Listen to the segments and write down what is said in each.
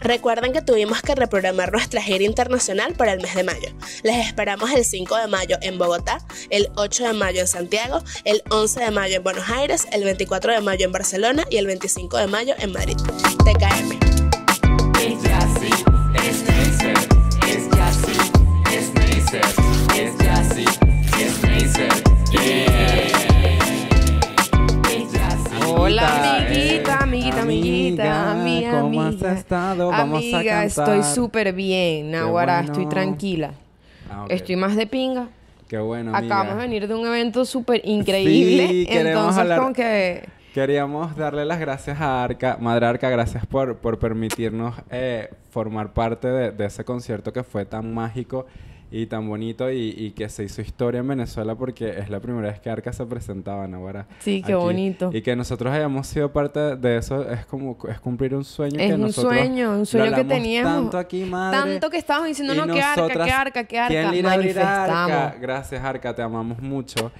Recuerden que tuvimos que reprogramar nuestra gira internacional para el mes de mayo. Les esperamos el 5 de mayo en Bogotá, el 8 de mayo en Santiago, el 11 de mayo en Buenos Aires, el 24 de mayo en Barcelona y el 25 de mayo en Madrid. TKM. Hola, Amiga, estoy súper bien, ahora estoy tranquila. Ah, estoy más de pinga. Qué bueno, Acabamos de venir de un evento súper increíble. entonces, Queríamos darle las gracias a Arca, Madre Arca, gracias por, por permitirnos eh, formar parte de ese concierto que fue tan mágico y tan bonito y, que se hizo historia en Venezuela porque es la primera vez que Arca se presentaba Ahora. Sí, qué bonito. Y que nosotros hayamos sido parte de eso es como es cumplir un sueño es un sueño, un sueño que teníamos tanto aquí, madre. Tanto que estábamos diciendo, no, que Arca, que Arca, que Arca. ¿quién Arca. Gracias Arca, te amamos mucho.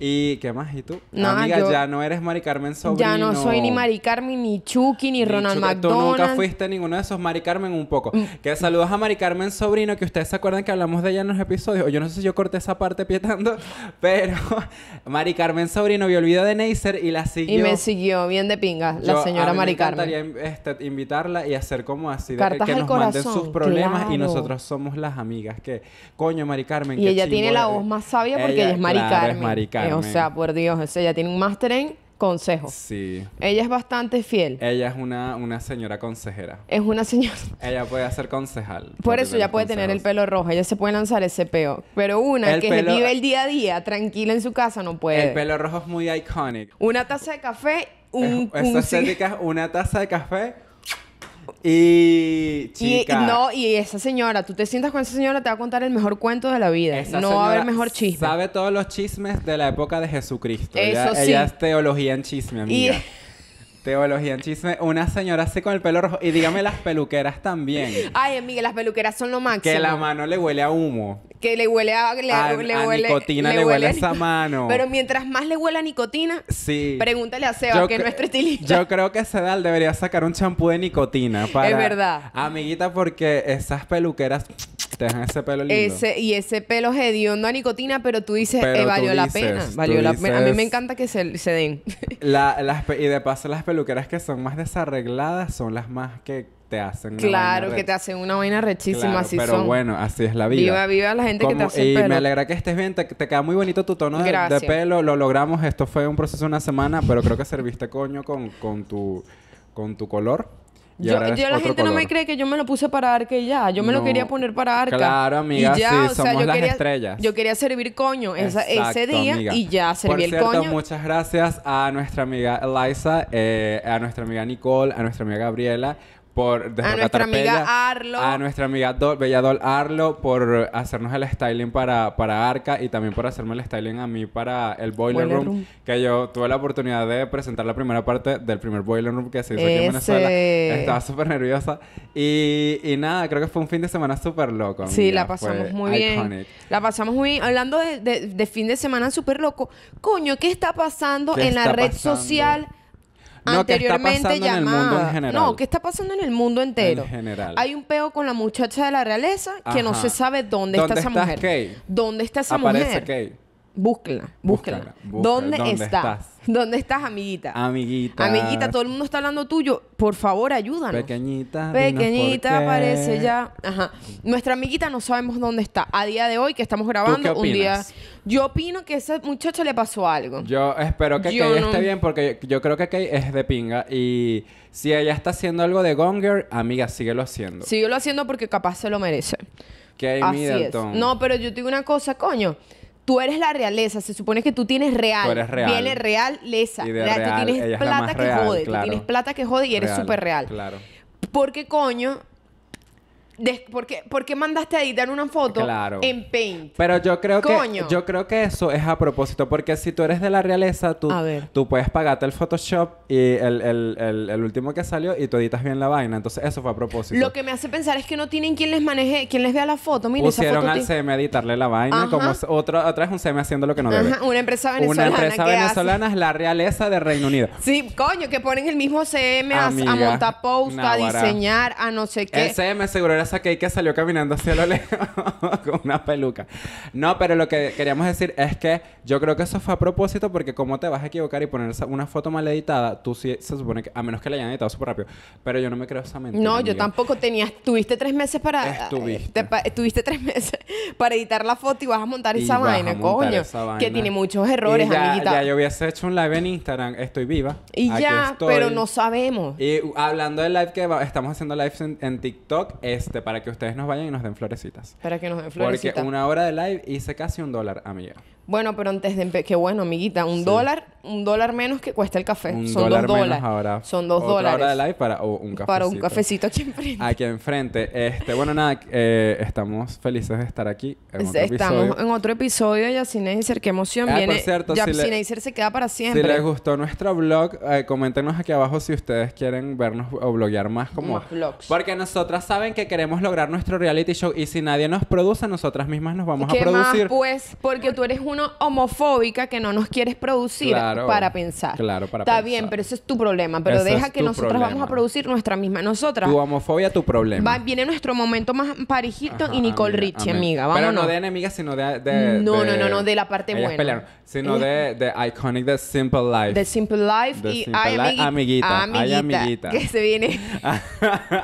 Y qué más, ¿y tú? Amiga, ya no eres Mari Carmen Sobrino. Ya no soy ni Mari Carmen, ni Chucky, ni, Ronald McDonald. Tú nunca fuiste ninguno de esos Mari Carmen un poco. Mm. Que saludos a Mari Carmen Sobrino, que ustedes se acuerdan que hablamos de ella en los episodios. Yo no sé si yo corté esa parte pietando, pero Mari Carmen Sobrino vio el de Neisser y la siguió. Y me siguió bien de pingas, la señora Mari Carmen. Me este, invitarla y hacer como así, de, que nos corazón. manden sus problemas y nosotros somos las amigas. Que, coño, Mari Carmen. Y ella tiene la voz más sabia porque ella, es Mari Carmen. Es Mari Carmen o sea, por Dios, ella tiene un máster en consejo Sí. Ella es bastante fiel. Ella es una, una señora consejera. Es una señora. Ella puede ser concejal. Por eso ya puede tener el pelo rojo. Ella se puede lanzar ese peo. Pero una que vive el día a día tranquila en su casa no puede. El pelo rojo es muy icónico. Una taza de café, un... esa estética es una taza de café y, no, y esa señora, tú te sientas con esa señora, te va a contar el mejor cuento de la vida. no va a haber mejor chisme. Sabe todos los chismes de la época de Jesucristo. ella, es teología en chisme, amiga. Teología en chisme. Una señora así con el pelo rojo. Y dígame las peluqueras también. Ay, amiga, las peluqueras son lo máximo. Que la mano le huele a humo que le huele a, le, a, nicotina, le, huele, esa mano. Pero mientras más le huele a nicotina, sí. pregúntale a Seba, que es nuestro estilista. Yo creo que Sedal debería sacar un champú de nicotina para... Es verdad. Amiguita, porque esas peluqueras te dejan ese pelo lindo. Ese, y ese pelo es hediondo a nicotina, pero tú dices, que eh, valió la pena. Valió la A mí me encanta que se, se den. las, y de paso, las peluqueras que son más desarregladas son las más que te hacen Claro, que te hacen una vaina rechísima, así así pero bueno, así es la vida. Viva, viva la gente que te hace Y me alegra que estés bien, te, queda muy bonito tu tono de, pelo, lo logramos, esto fue un proceso de una semana, pero creo que serviste coño con, tu, con tu color. yo, la gente no me cree que yo me lo puse para arque y ya. Yo me lo quería poner para arque. Claro, amiga, ya, sí, las quería, estrellas. Yo quería servir coño ese día y ya serví Por el cierto, Muchas gracias a nuestra amiga Eliza, eh, a nuestra amiga Nicole, a nuestra amiga Gabriela por a nuestra amiga Arlo. A nuestra amiga Bella Belladol Arlo por hacernos el styling para, para Arca y también por hacerme el styling a mí para el Boiler, room, Que yo tuve la oportunidad de presentar la primera parte del primer Boiler Room que se hizo aquí en Venezuela. Estaba súper nerviosa. Y, y, nada, creo que fue un fin de semana súper loco. Sí, la pasamos muy bien. La pasamos muy bien. Hablando de, de, fin de semana súper loco, coño, ¿qué está pasando en la red social? anteriormente ¿qué general? No, ¿qué está pasando en el mundo entero? general. Hay un peo con la muchacha de la realeza que no se sabe dónde, está esa mujer. ¿Dónde está esa mujer? Kay. Búsquela, búsquela. búsquela, ¿Dónde, está? ¿Dónde estás, amiguita? Amiguita. Amiguita, todo el mundo está hablando tuyo. Por favor, ayúdanos. Pequeñita. Pequeñita, parece ya. Ajá. Nuestra amiguita no sabemos dónde está. A día de hoy que estamos grabando, un día. Yo opino que a ese muchacho le pasó algo. Yo espero que, Kay esté bien porque yo creo que Kay es de pinga. Y si ella está haciendo algo de Gonger, amiga, síguelo haciendo. Síguelo haciendo porque capaz se lo merece. Así es. No, pero yo te digo una cosa, coño tú eres la realeza, se supone que tú tienes real. Tú eres real. Viene realeza. real, tú tienes plata que jode, tú tienes plata que jode y eres súper real. Claro. Porque coño, ¿por, qué, mandaste a editar una foto en Paint? Pero yo creo que yo creo que eso es a propósito, porque si tú eres de la realeza, tú, tú puedes pagarte el Photoshop y el, último que salió y tú editas bien la vaina. Entonces, eso fue a propósito. Lo que me hace pensar es que no tienen quien les maneje, quien les vea la foto. Mira, Pusieron al CM a editarle la vaina, como otra, otra vez un CM haciendo lo que no debe. Una empresa venezolana. Una empresa venezolana es la realeza de Reino Unido. Sí, coño, que ponen el mismo CM a, montar post, a diseñar, a no sé qué. El CM seguro era que hay que salió caminando hacia lo lejos con una peluca. No, pero lo que queríamos decir es que yo creo que eso fue a propósito porque como te vas a equivocar y poner una foto mal editada, tú sí se supone que, a menos que la hayan editado súper rápido, pero yo no me creo esa mentira. No, yo tampoco tenías, tuviste tres meses para... Eh, Estuviste. tuviste tres meses para editar la foto y vas a montar esa vaina, coño. Que tiene muchos errores, y ya, Ya yo hubiese hecho un live en Instagram, estoy viva. Y ya, pero no sabemos. Y hablando del live que estamos haciendo live en, en TikTok, este para que ustedes nos vayan y nos den florecitas. Para que nos den florecitas. Porque una hora de live hice casi un dólar, amiga. Bueno, pero antes de que bueno, amiguita, un dólar, un dólar menos que cuesta el café. Son dos dólares. Ahora. Son dos dólares. Hora de live para un cafecito. Para un cafecito aquí enfrente. Aquí enfrente. Este, bueno, nada, eh, estamos felices de estar aquí. estamos en otro episodio de Yacineiser. Qué emoción. Ah, Viene, por cierto, se queda para siempre. Si les gustó nuestro blog, eh, coméntenos aquí abajo si ustedes quieren vernos o bloguear más como. Más blogs. Porque nosotras saben que queremos lograr nuestro reality show y si nadie nos produce, nosotras mismas nos vamos a producir. Más, pues, porque tú eres una homofóbica que no nos quieres producir para pensar. Claro, Está bien, pero ese es tu problema. Pero deja que nosotros vamos a producir nuestra misma. Nosotras. Tu homofobia, tu problema. viene nuestro momento más Paris Hilton y Nicole Richie, amiga. Pero no de enemiga, sino de. no, no, no, no, de la parte buena. Sino de, de, Iconic The Simple Life. The Simple Life y ay, amiguita, amiguita, ay, amiguita. Que se viene.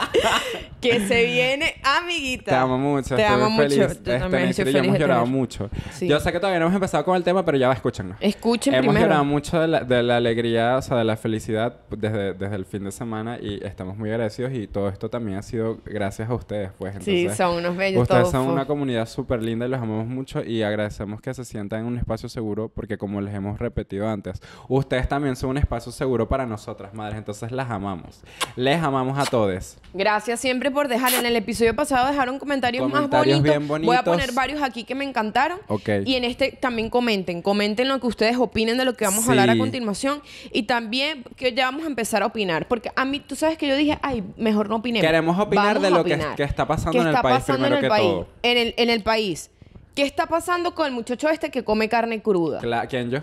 que se viene, amiguita. Te amo mucho. Te amo feliz. mucho. Yo estoy feliz. hemos llorado mucho. Yo sé que todavía no hemos empezado con el tema, pero ya va, escúchenlo... Escuchen Hemos llorado mucho de la, de la, alegría, o sea, de la felicidad desde, desde el fin de semana y estamos muy agradecidos y todo esto también ha sido gracias a ustedes, pues. Entonces, sí, son unos bellos Ustedes son una comunidad súper linda y los amamos mucho y agradecemos que se sientan en un espacio seguro porque como les hemos repetido antes, ustedes también son un espacio seguro para nosotras, madres, entonces las amamos. Les amamos a todos. Gracias siempre por dejar, en el episodio pasado dejaron comentarios, más bonitos. Bien Voy a poner varios aquí que me encantaron. Ok. Y en este también comenten, comenten lo que ustedes opinen de lo que vamos a hablar a continuación y también que ya vamos a empezar a opinar, porque a mí, tú sabes que yo dije, ay, mejor no opinemos. Queremos opinar de lo que, está pasando en el país. primero que todo. En en el país ¿Qué está pasando con el muchacho este que come carne cruda? ¿Quién yo?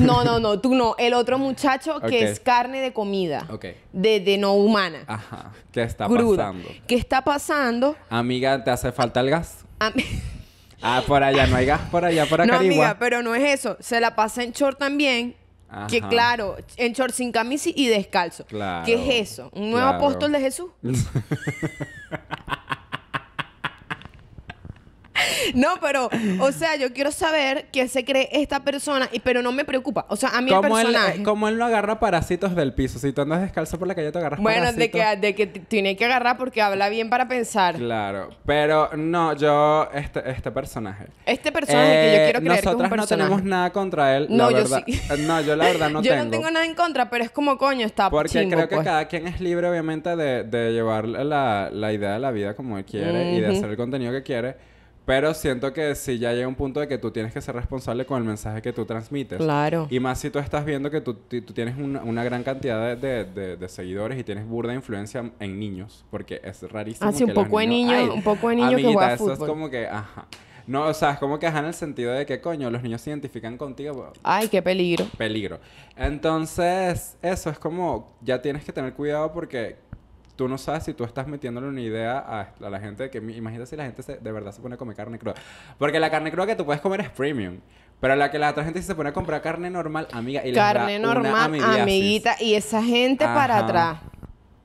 No, no, no, tú no. El otro muchacho que es carne de comida. Ok. De, no humana. Ajá. ¿Qué está pasando? ¿Qué está pasando? Amiga, ¿te hace falta el gas? ah, ah por allá, no hay gas por allá, por acá. No, amiga, pero no es eso. Se la pasa en short también. Ajá. Que claro, en short sin camisa y descalzo. Claro. ¿Qué es eso? ¿Un nuevo apóstol de Jesús? No, pero, o sea, yo quiero saber qué se cree esta persona, y, pero no me preocupa. O sea, a mí el Como él, cómo él no agarra parásitos del piso? Si tú andas descalzo por la calle, te agarras Bueno, de que, de que tiene que agarrar porque habla bien para pensar. Claro. Pero no, yo... Este, este personaje. Este personaje que yo eh, quiero creer que es un Nosotras no tenemos nada contra él. No, yo sí. Eh, no, yo la verdad no yo tengo. no tengo nada en contra, pero es como coño, está Porque creo que pues. cada quien es libre, obviamente, de, de llevar la, la idea de la vida como él quiere y de hacer el contenido que quiere. Pero siento que si ya llega un punto de que tú tienes que ser responsable con el mensaje que tú transmites. Claro. Y más si tú estás viendo que tú, tienes una, gran cantidad de, seguidores y tienes burda influencia en niños. Porque es rarísimo. Así, que un, poco niños, niño, un poco de niños, Eso es como que, ajá. No, o sea, es como que ajá en el sentido de que, coño, los niños se identifican contigo. Ay, qué peligro. Peligro. Entonces, eso es como, ya tienes que tener cuidado porque tú no sabes si tú estás metiéndole una idea a, la gente que imagínate si la gente se, de verdad se pone a comer carne cruda. Porque la carne cruda que tú puedes comer es premium. Pero la que la otra gente se pone a comprar carne normal, amiga, y carne normal, amiguita, y esa gente para atrás.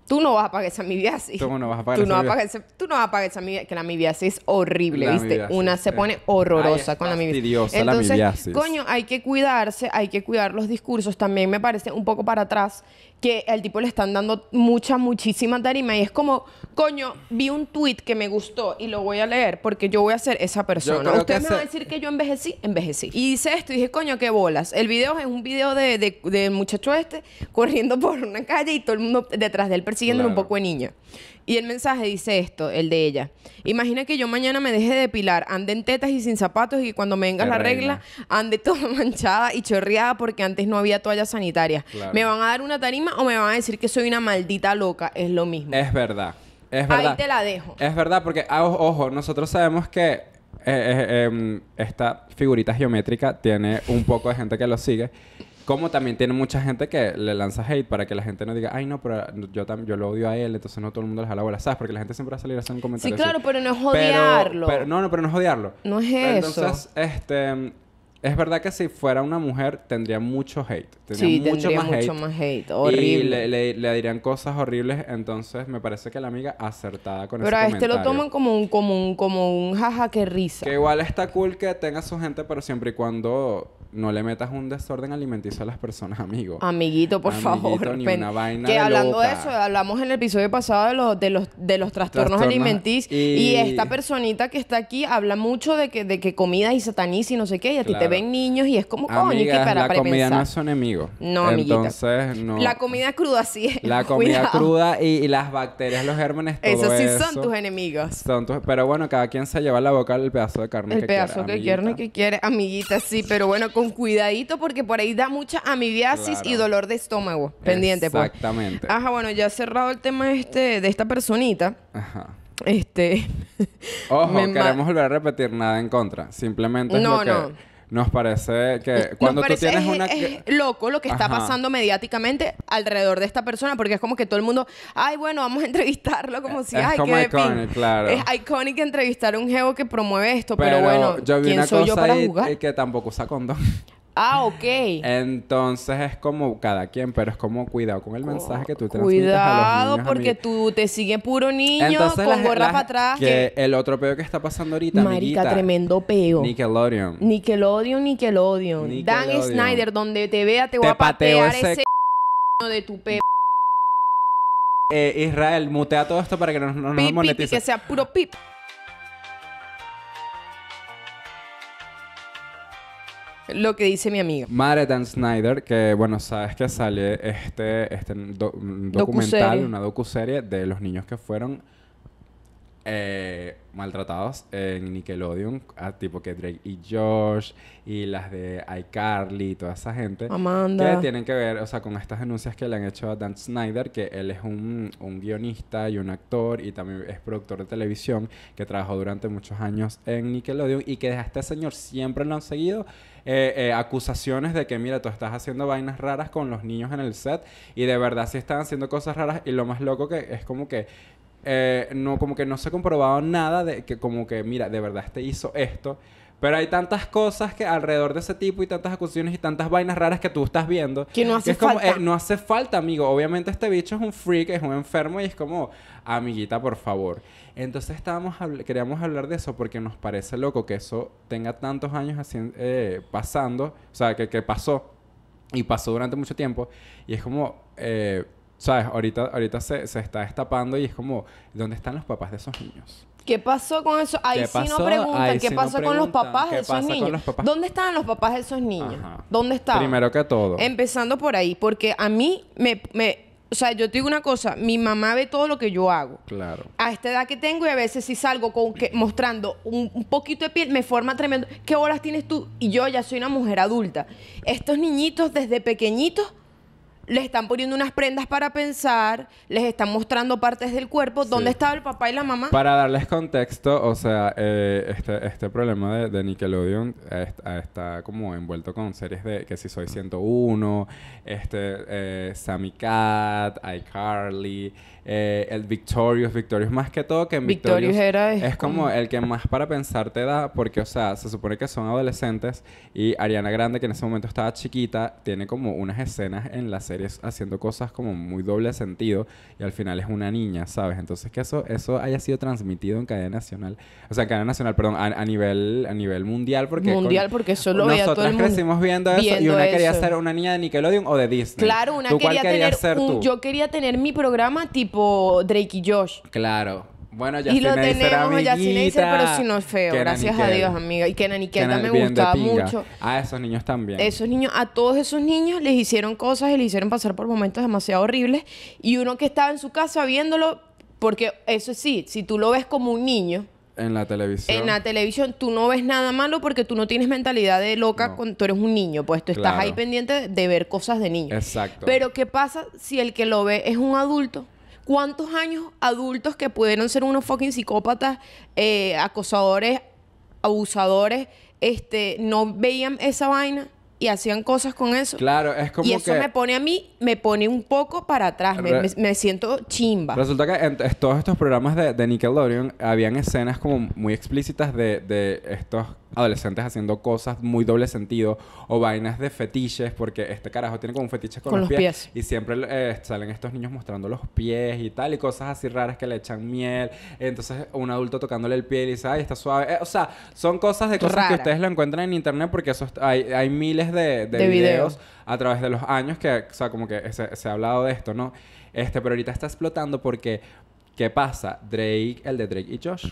Tú no vas a pagar esa amibiasis. Tú no vas a pagar tú esa no vas a Tú no vas a pagar esa Que la amibiasis es horrible, ¿viste? Una se pone horrorosa con la amibiasis. Entonces, coño, hay que cuidarse, hay que cuidar los discursos. También me parece un poco para atrás que al tipo le están dando mucha, muchísima tarima y es como, coño, vi un tweet que me gustó y lo voy a leer porque yo voy a ser esa persona. ¿Usted me va a decir que yo envejecí, envejecí. Y hice esto y dije, coño, qué bolas. El video es un video de, de, muchacho este corriendo por una calle y todo el mundo detrás de él persiguiendo un poco de niña. Y el mensaje dice esto, el de ella. Imagina que yo mañana me deje de depilar, ande en tetas y sin zapatos y cuando me venga la, regla, ande toda manchada y chorreada porque antes no había toallas sanitarias. ¿Me van a dar una tarima o me van a decir que soy una maldita loca? Es lo mismo. Es verdad. Es verdad. Ahí te la dejo. Es verdad porque, ah, ojo, nosotros sabemos que eh, eh, em, esta figurita geométrica tiene un poco de gente que lo sigue. Como también tiene mucha gente que le lanza hate para que la gente no diga, ay, no, pero yo, lo odio a él, entonces no todo el mundo le jala ¿sabes? Porque la gente siempre va a salir a hacer un comentario. Sí, claro, pero no es odiarlo. no, no, pero no es odiarlo. No es eso. Entonces, este. Es verdad que si fuera una mujer tendría mucho hate. sí, mucho más mucho más hate. Horrible. Y le, dirían cosas horribles. Entonces me parece que la amiga acertada con pero Pero a este lo toman como un, como un, como un jaja que risa. Que igual está cool que tenga su gente, pero siempre y cuando no le metas un desorden alimenticio a las personas, amigo. Amiguito, por favor. una vaina que hablando de eso, hablamos en el episodio pasado de los, de los, trastornos, alimenticios. Y... esta personita que está aquí habla mucho de que, de que comida y sataniza y no sé qué. Y a ti te ven niños y es como, coño, que para, la comida no es su enemigo. No, Entonces, no. La comida cruda sí es. La comida cruda y, las bacterias, los gérmenes, todo Esos sí son tus enemigos. Son Pero bueno, cada quien se lleva a la boca el pedazo de carne que quiere. El pedazo que quiere, que quiere, amiguita, sí. Pero bueno, con cuidadito porque por ahí da mucha amibiasis y dolor de estómago. Pendiente, pues. Exactamente. Ajá, bueno, ya cerrado el tema este de esta personita. Ajá. Este. Ojo, queremos volver a repetir nada en contra. Simplemente. Es no, lo que... no nos parece que cuando tú tienes es, una... Es loco lo que está pasando mediáticamente alrededor de esta persona, porque es como que todo el mundo, ay, bueno, vamos a entrevistarlo, como si, es ay, como iconic, claro. Es icónico entrevistar a un jevo que promueve esto, pero, bueno, yo vi soy cosa yo para jugar? Eh, que tampoco usa condón. Ah, ok. Entonces es como cada quien, pero es como cuidado con el mensaje que tú transmites cuidado, a los niños. Cuidado, porque tú te sigue puro niño con gorra para atrás. Que, el otro peo que está pasando ahorita, Marica, tremendo peo. Nickelodeon. Nickelodeon, Nickelodeon. Dan Snyder, donde te vea te, voy a patear ese, de tu peo. Eh, Israel, mutea todo esto para que no, nos monetice. que sea puro pip. lo que dice mi amiga. Dan Snyder, que bueno, sabes que sale este, este mm, documental, una docuserie de los niños que fueron eh, maltratados en Nickelodeon, ah, tipo que Drake y Josh y las de iCarly y toda esa gente. Amanda. Que tienen que ver, o sea, con estas denuncias que le han hecho a Dan Snyder, que él es un, un guionista y un actor y también es productor de televisión que trabajó durante muchos años en Nickelodeon y que a este señor siempre lo han seguido eh, eh, acusaciones de que, mira, tú estás haciendo vainas raras con los niños en el set y de verdad sí están haciendo cosas raras y lo más loco que es como que eh, no, como que no se ha comprobado nada de que como que, mira, de verdad este hizo esto. Pero hay tantas cosas que alrededor de ese tipo y tantas acusaciones y tantas vainas raras que tú estás viendo. Que no hace eh, falta. Como, no hace falta, amigo. Obviamente este bicho es un freak, es un enfermo y es como, amiguita, por favor. Entonces estábamos queríamos hablar de eso porque nos parece loco que eso tenga tantos años así, eh, pasando. O sea, que, pasó. Y pasó durante mucho tiempo. Y es como... Eh, ¿Sabes? Ahorita, ahorita se, se está destapando y es como, ¿dónde están los papás de esos niños? ¿Qué pasó con eso? Ahí sí no preguntan qué pasó con los papás de esos niños. ¿Dónde estaban los papás de esos niños? ¿Dónde están? Primero que todo. Empezando por ahí, porque a mí me, o sea, yo te digo una cosa, mi mamá ve todo lo que yo hago. Claro. A esta edad que tengo y a veces si salgo con que, mostrando un poquito de piel, me forma tremendo. ¿Qué horas tienes tú? Y yo ya soy una mujer adulta. Estos niñitos desde pequeñitos les están poniendo unas prendas para pensar, les están mostrando partes del cuerpo, dónde estaba el papá y la mamá. Para darles contexto, o sea, eh, este, este, problema de, Nickelodeon está como envuelto con series de que si soy 101, este, eh, Sammy Cat, iCarly. Eh, el Victorious, Victorious más que todo que en Victorious, es, como, el que más para pensar te da porque o sea se supone que son adolescentes y Ariana Grande que en ese momento estaba chiquita tiene como unas escenas en las series haciendo cosas como muy doble sentido y al final es una niña sabes entonces que eso eso haya sido transmitido en cadena nacional o sea cadena nacional perdón a, nivel a nivel mundial porque mundial porque solo todo el mundo crecimos viendo, eso y una quería ser una niña de Nickelodeon o de Disney claro una quería, ser yo quería tener mi programa tipo Drake y Josh. Claro. Bueno, ya Y lo tenemos, pero si no es feo, gracias a Dios, amiga. Y que y me gustaba mucho. A ah, esos niños también. Esos niños, a todos esos niños les hicieron cosas y les hicieron pasar por momentos demasiado horribles. Y uno que estaba en su casa viéndolo, porque eso sí, si tú lo ves como un niño, en la televisión. En la televisión tú no ves nada malo porque tú no tienes mentalidad de loca cuando tú eres un niño, pues tú estás ahí pendiente de ver cosas de niño. Exacto. Pero ¿qué pasa si el que lo ve es un adulto? ¿Cuántos años adultos que pudieron ser unos fucking psicópatas, eh, acosadores, abusadores, este, no veían esa vaina? y hacían cosas con eso. Claro, es como y eso me pone a mí, me pone un poco para atrás, me, siento chimba. Resulta que en, todos estos programas de, de, Nickelodeon habían escenas como muy explícitas de, de estos adolescentes haciendo cosas muy doble sentido o vainas de fetiches, porque este carajo tiene como un fetiche con, los, pies, Y siempre eh, salen estos niños mostrando los pies y tal, y cosas así raras que le echan miel. Entonces, un adulto tocándole el pie y dice, ay, está suave. Eh, o sea, son cosas de cosas que ustedes lo encuentran en internet porque eso hay, miles de, de, videos, a través de los años que, o sea, como que se, se ha hablado de esto, ¿no? Este, pero ahorita está explotando porque ¿Qué pasa? Drake, el de Drake y Josh.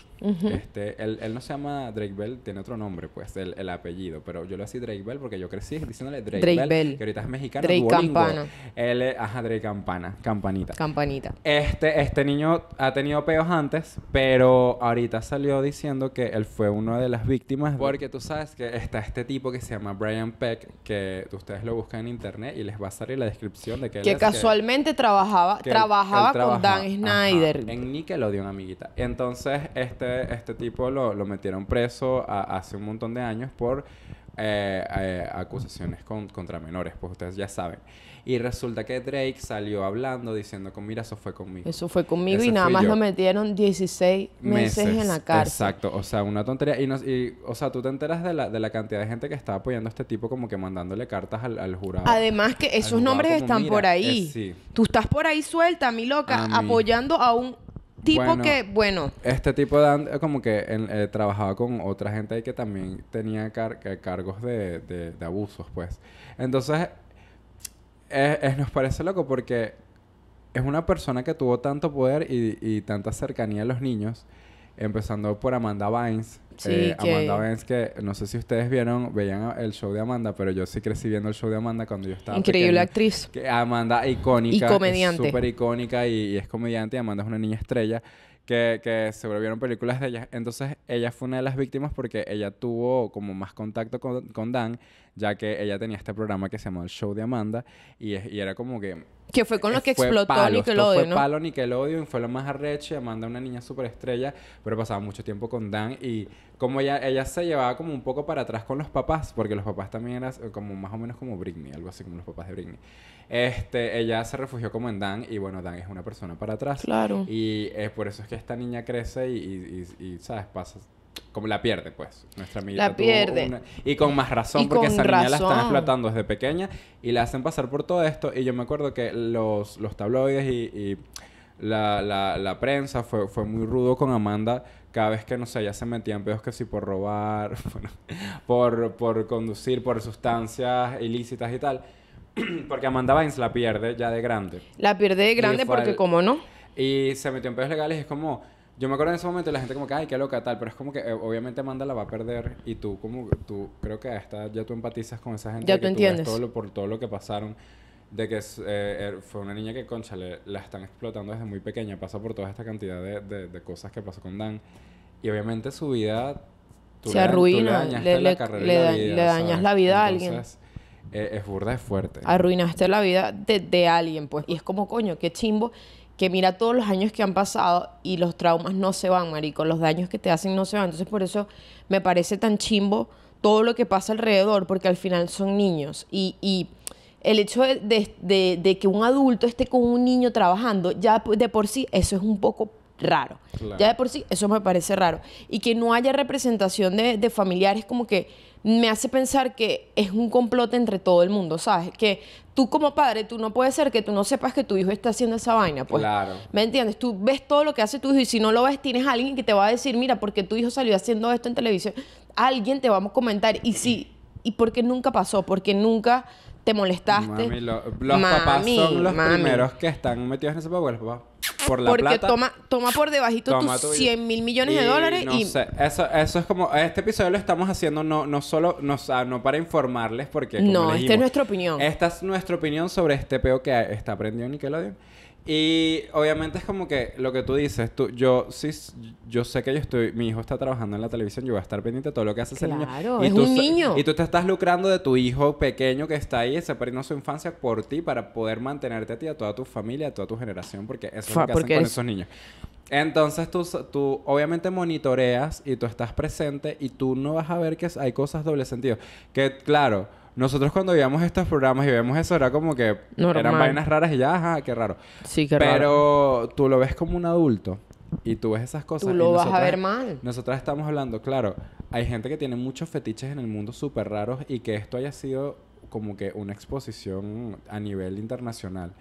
este, él, él, no se llama Drake Bell, tiene otro nombre, pues, el, apellido. Pero yo lo hacía Drake Bell porque yo crecí diciéndole Drake, Drake Bell, Que ahorita es mexicano. Drake Campana. Él, ajá, Drake Campana. Campanita. Campanita. Este, este niño ha tenido peos antes, pero ahorita salió diciendo que él fue una de las víctimas. Porque tú sabes que está este tipo que se llama Brian Peck, que ustedes lo buscan en internet y les va a salir la descripción de que él es, casualmente que, trabajaba, trabajaba, trabajaba con Dan Snyder. Ni que lo dio una amiguita. Entonces, este, este tipo lo, metieron preso hace un montón de años por eh, eh, acusaciones contra menores, pues ustedes ya saben. Y resulta que Drake salió hablando diciendo con mira, eso fue conmigo. Eso fue conmigo y nada más lo metieron 16 meses, en la cárcel. Exacto, o sea, una tontería. Y, no y o sea, tú te enteras de la, de la cantidad de gente que está apoyando a este tipo como que mandándole cartas al, jurado. Además que esos nombres están por ahí. Eh, tú estás por ahí suelta, mi loca, apoyando a un tipo que, bueno. Este tipo de como que eh, trabajaba con otra gente ahí que también tenía eh, cargos de, de, abusos, pues. Entonces, nos parece loco porque es una persona que tuvo tanto poder y, y tanta cercanía a los niños empezando por Amanda Vines. Sí, eh, Amanda Bynes, que no sé si ustedes vieron, veían el show de Amanda, pero yo sí crecí viendo el show de Amanda cuando yo estaba. Increíble actriz. Que Amanda, icónica. Y comediante. Súper icónica y, es comediante. Y Amanda es una niña estrella. Que, que se volvieron películas de ella. Entonces, ella fue una de las víctimas porque ella tuvo como más contacto con, con Dan, ya que ella tenía este programa que se llamaba El Show de Amanda. y, y era como que que fue con lo eh, que explotó palo, Nickelodeon, esto fue ¿no? palo Nickelodeon, fue lo más arreche, Amanda una niña estrella, pero pasaba mucho tiempo con Dan y como ella, ella se llevaba como un poco para atrás con los papás, porque los papás también eran como más o menos como Britney, algo así como los papás de Britney. Este, ella se refugió como en Dan y bueno, Dan es una persona para atrás. Claro. Y es eh, por eso es que esta niña crece y, y ¿sabes? Pasa como la pierde, pues. Nuestra amiga la pierde. Y con más razón, porque esa niña la están explotando desde pequeña y la hacen pasar por todo esto. Y yo me acuerdo que los, los tabloides y, la, prensa fue, muy rudo con Amanda cada vez que, no sé, ya se metían pedos que sí por robar, por, por conducir, por sustancias ilícitas y tal. porque Amanda Vines la pierde ya de grande. La pierde de grande porque, como no? Y se metió en pedos legales y es como yo me acuerdo en ese momento la gente como que, ay, qué loca, tal, pero es como que eh, obviamente Amanda la va a perder y tú como, tú creo que hasta ya tú empatizas con esa gente. Ya tú entiendes. Todo lo, por todo lo que pasaron, de que eh, er, fue una niña que, concha, la están explotando desde muy pequeña, pasa por toda esta cantidad de, de, cosas que pasó con Dan. Y obviamente su vida... Se arruina, le, le, la carrera vida, le dañas la vida a alguien. Eh, es burda, es fuerte. Arruinaste la vida de, de alguien, pues. Y es como, coño, qué chimbo que mira todos los años que han pasado y los traumas no se van, marico, los daños que te hacen no se van. Entonces, por eso me parece tan chimbo todo lo que pasa alrededor, porque al final son niños. Y, y el hecho de, que un adulto esté con un niño trabajando, ya de por sí, eso es un poco raro. Ya de por sí, eso me parece raro. Y que no haya representación de familiares como que me hace pensar que es un complote entre todo el mundo, ¿sabes? Que tú como padre, tú no puedes ser que tú no sepas que tu hijo está haciendo esa vaina, pues. Claro. ¿Me entiendes? Tú ves todo lo que hace tu hijo y si no lo ves, tienes a alguien que te va a decir, mira, porque tu hijo salió haciendo esto en televisión, alguien te va a comentar y sí, y porque nunca pasó, porque nunca te molestaste. los papás son los primeros que están metidos en ese papel, papá por la Porque toma, toma por debajito tus 100 mil millones de dólares no y... Sé. Eso, eso es como... Este episodio lo estamos haciendo no, no solo... No, para informarles porque... no, esta es nuestra opinión. Esta es nuestra opinión sobre este peo que está prendido Nickelodeon. Y obviamente es como que lo que tú dices, tú, yo sí, yo sé que yo estoy, mi hijo está trabajando en la televisión, yo voy a estar pendiente de todo lo que hace ese niño. Claro, es un niño. Y tú te estás lucrando de tu hijo pequeño que está ahí, separando su infancia por ti para poder mantenerte a ti, a toda tu familia, a toda tu generación, porque eso es lo que hacen con esos niños. Entonces tú, obviamente monitoreas y tú estás presente y tú no vas a ver que hay cosas doble sentido. Que claro, nosotros cuando veíamos estos programas y vemos eso era como que eran vainas raras y ya, ajá, qué raro. Sí, qué raro. Pero tú lo ves como un adulto y tú ves esas cosas. Tú lo vas a ver mal. Nosotras estamos hablando, claro, hay gente que tiene muchos fetiches en el mundo súper raros y que esto haya sido como que una exposición a nivel internacional.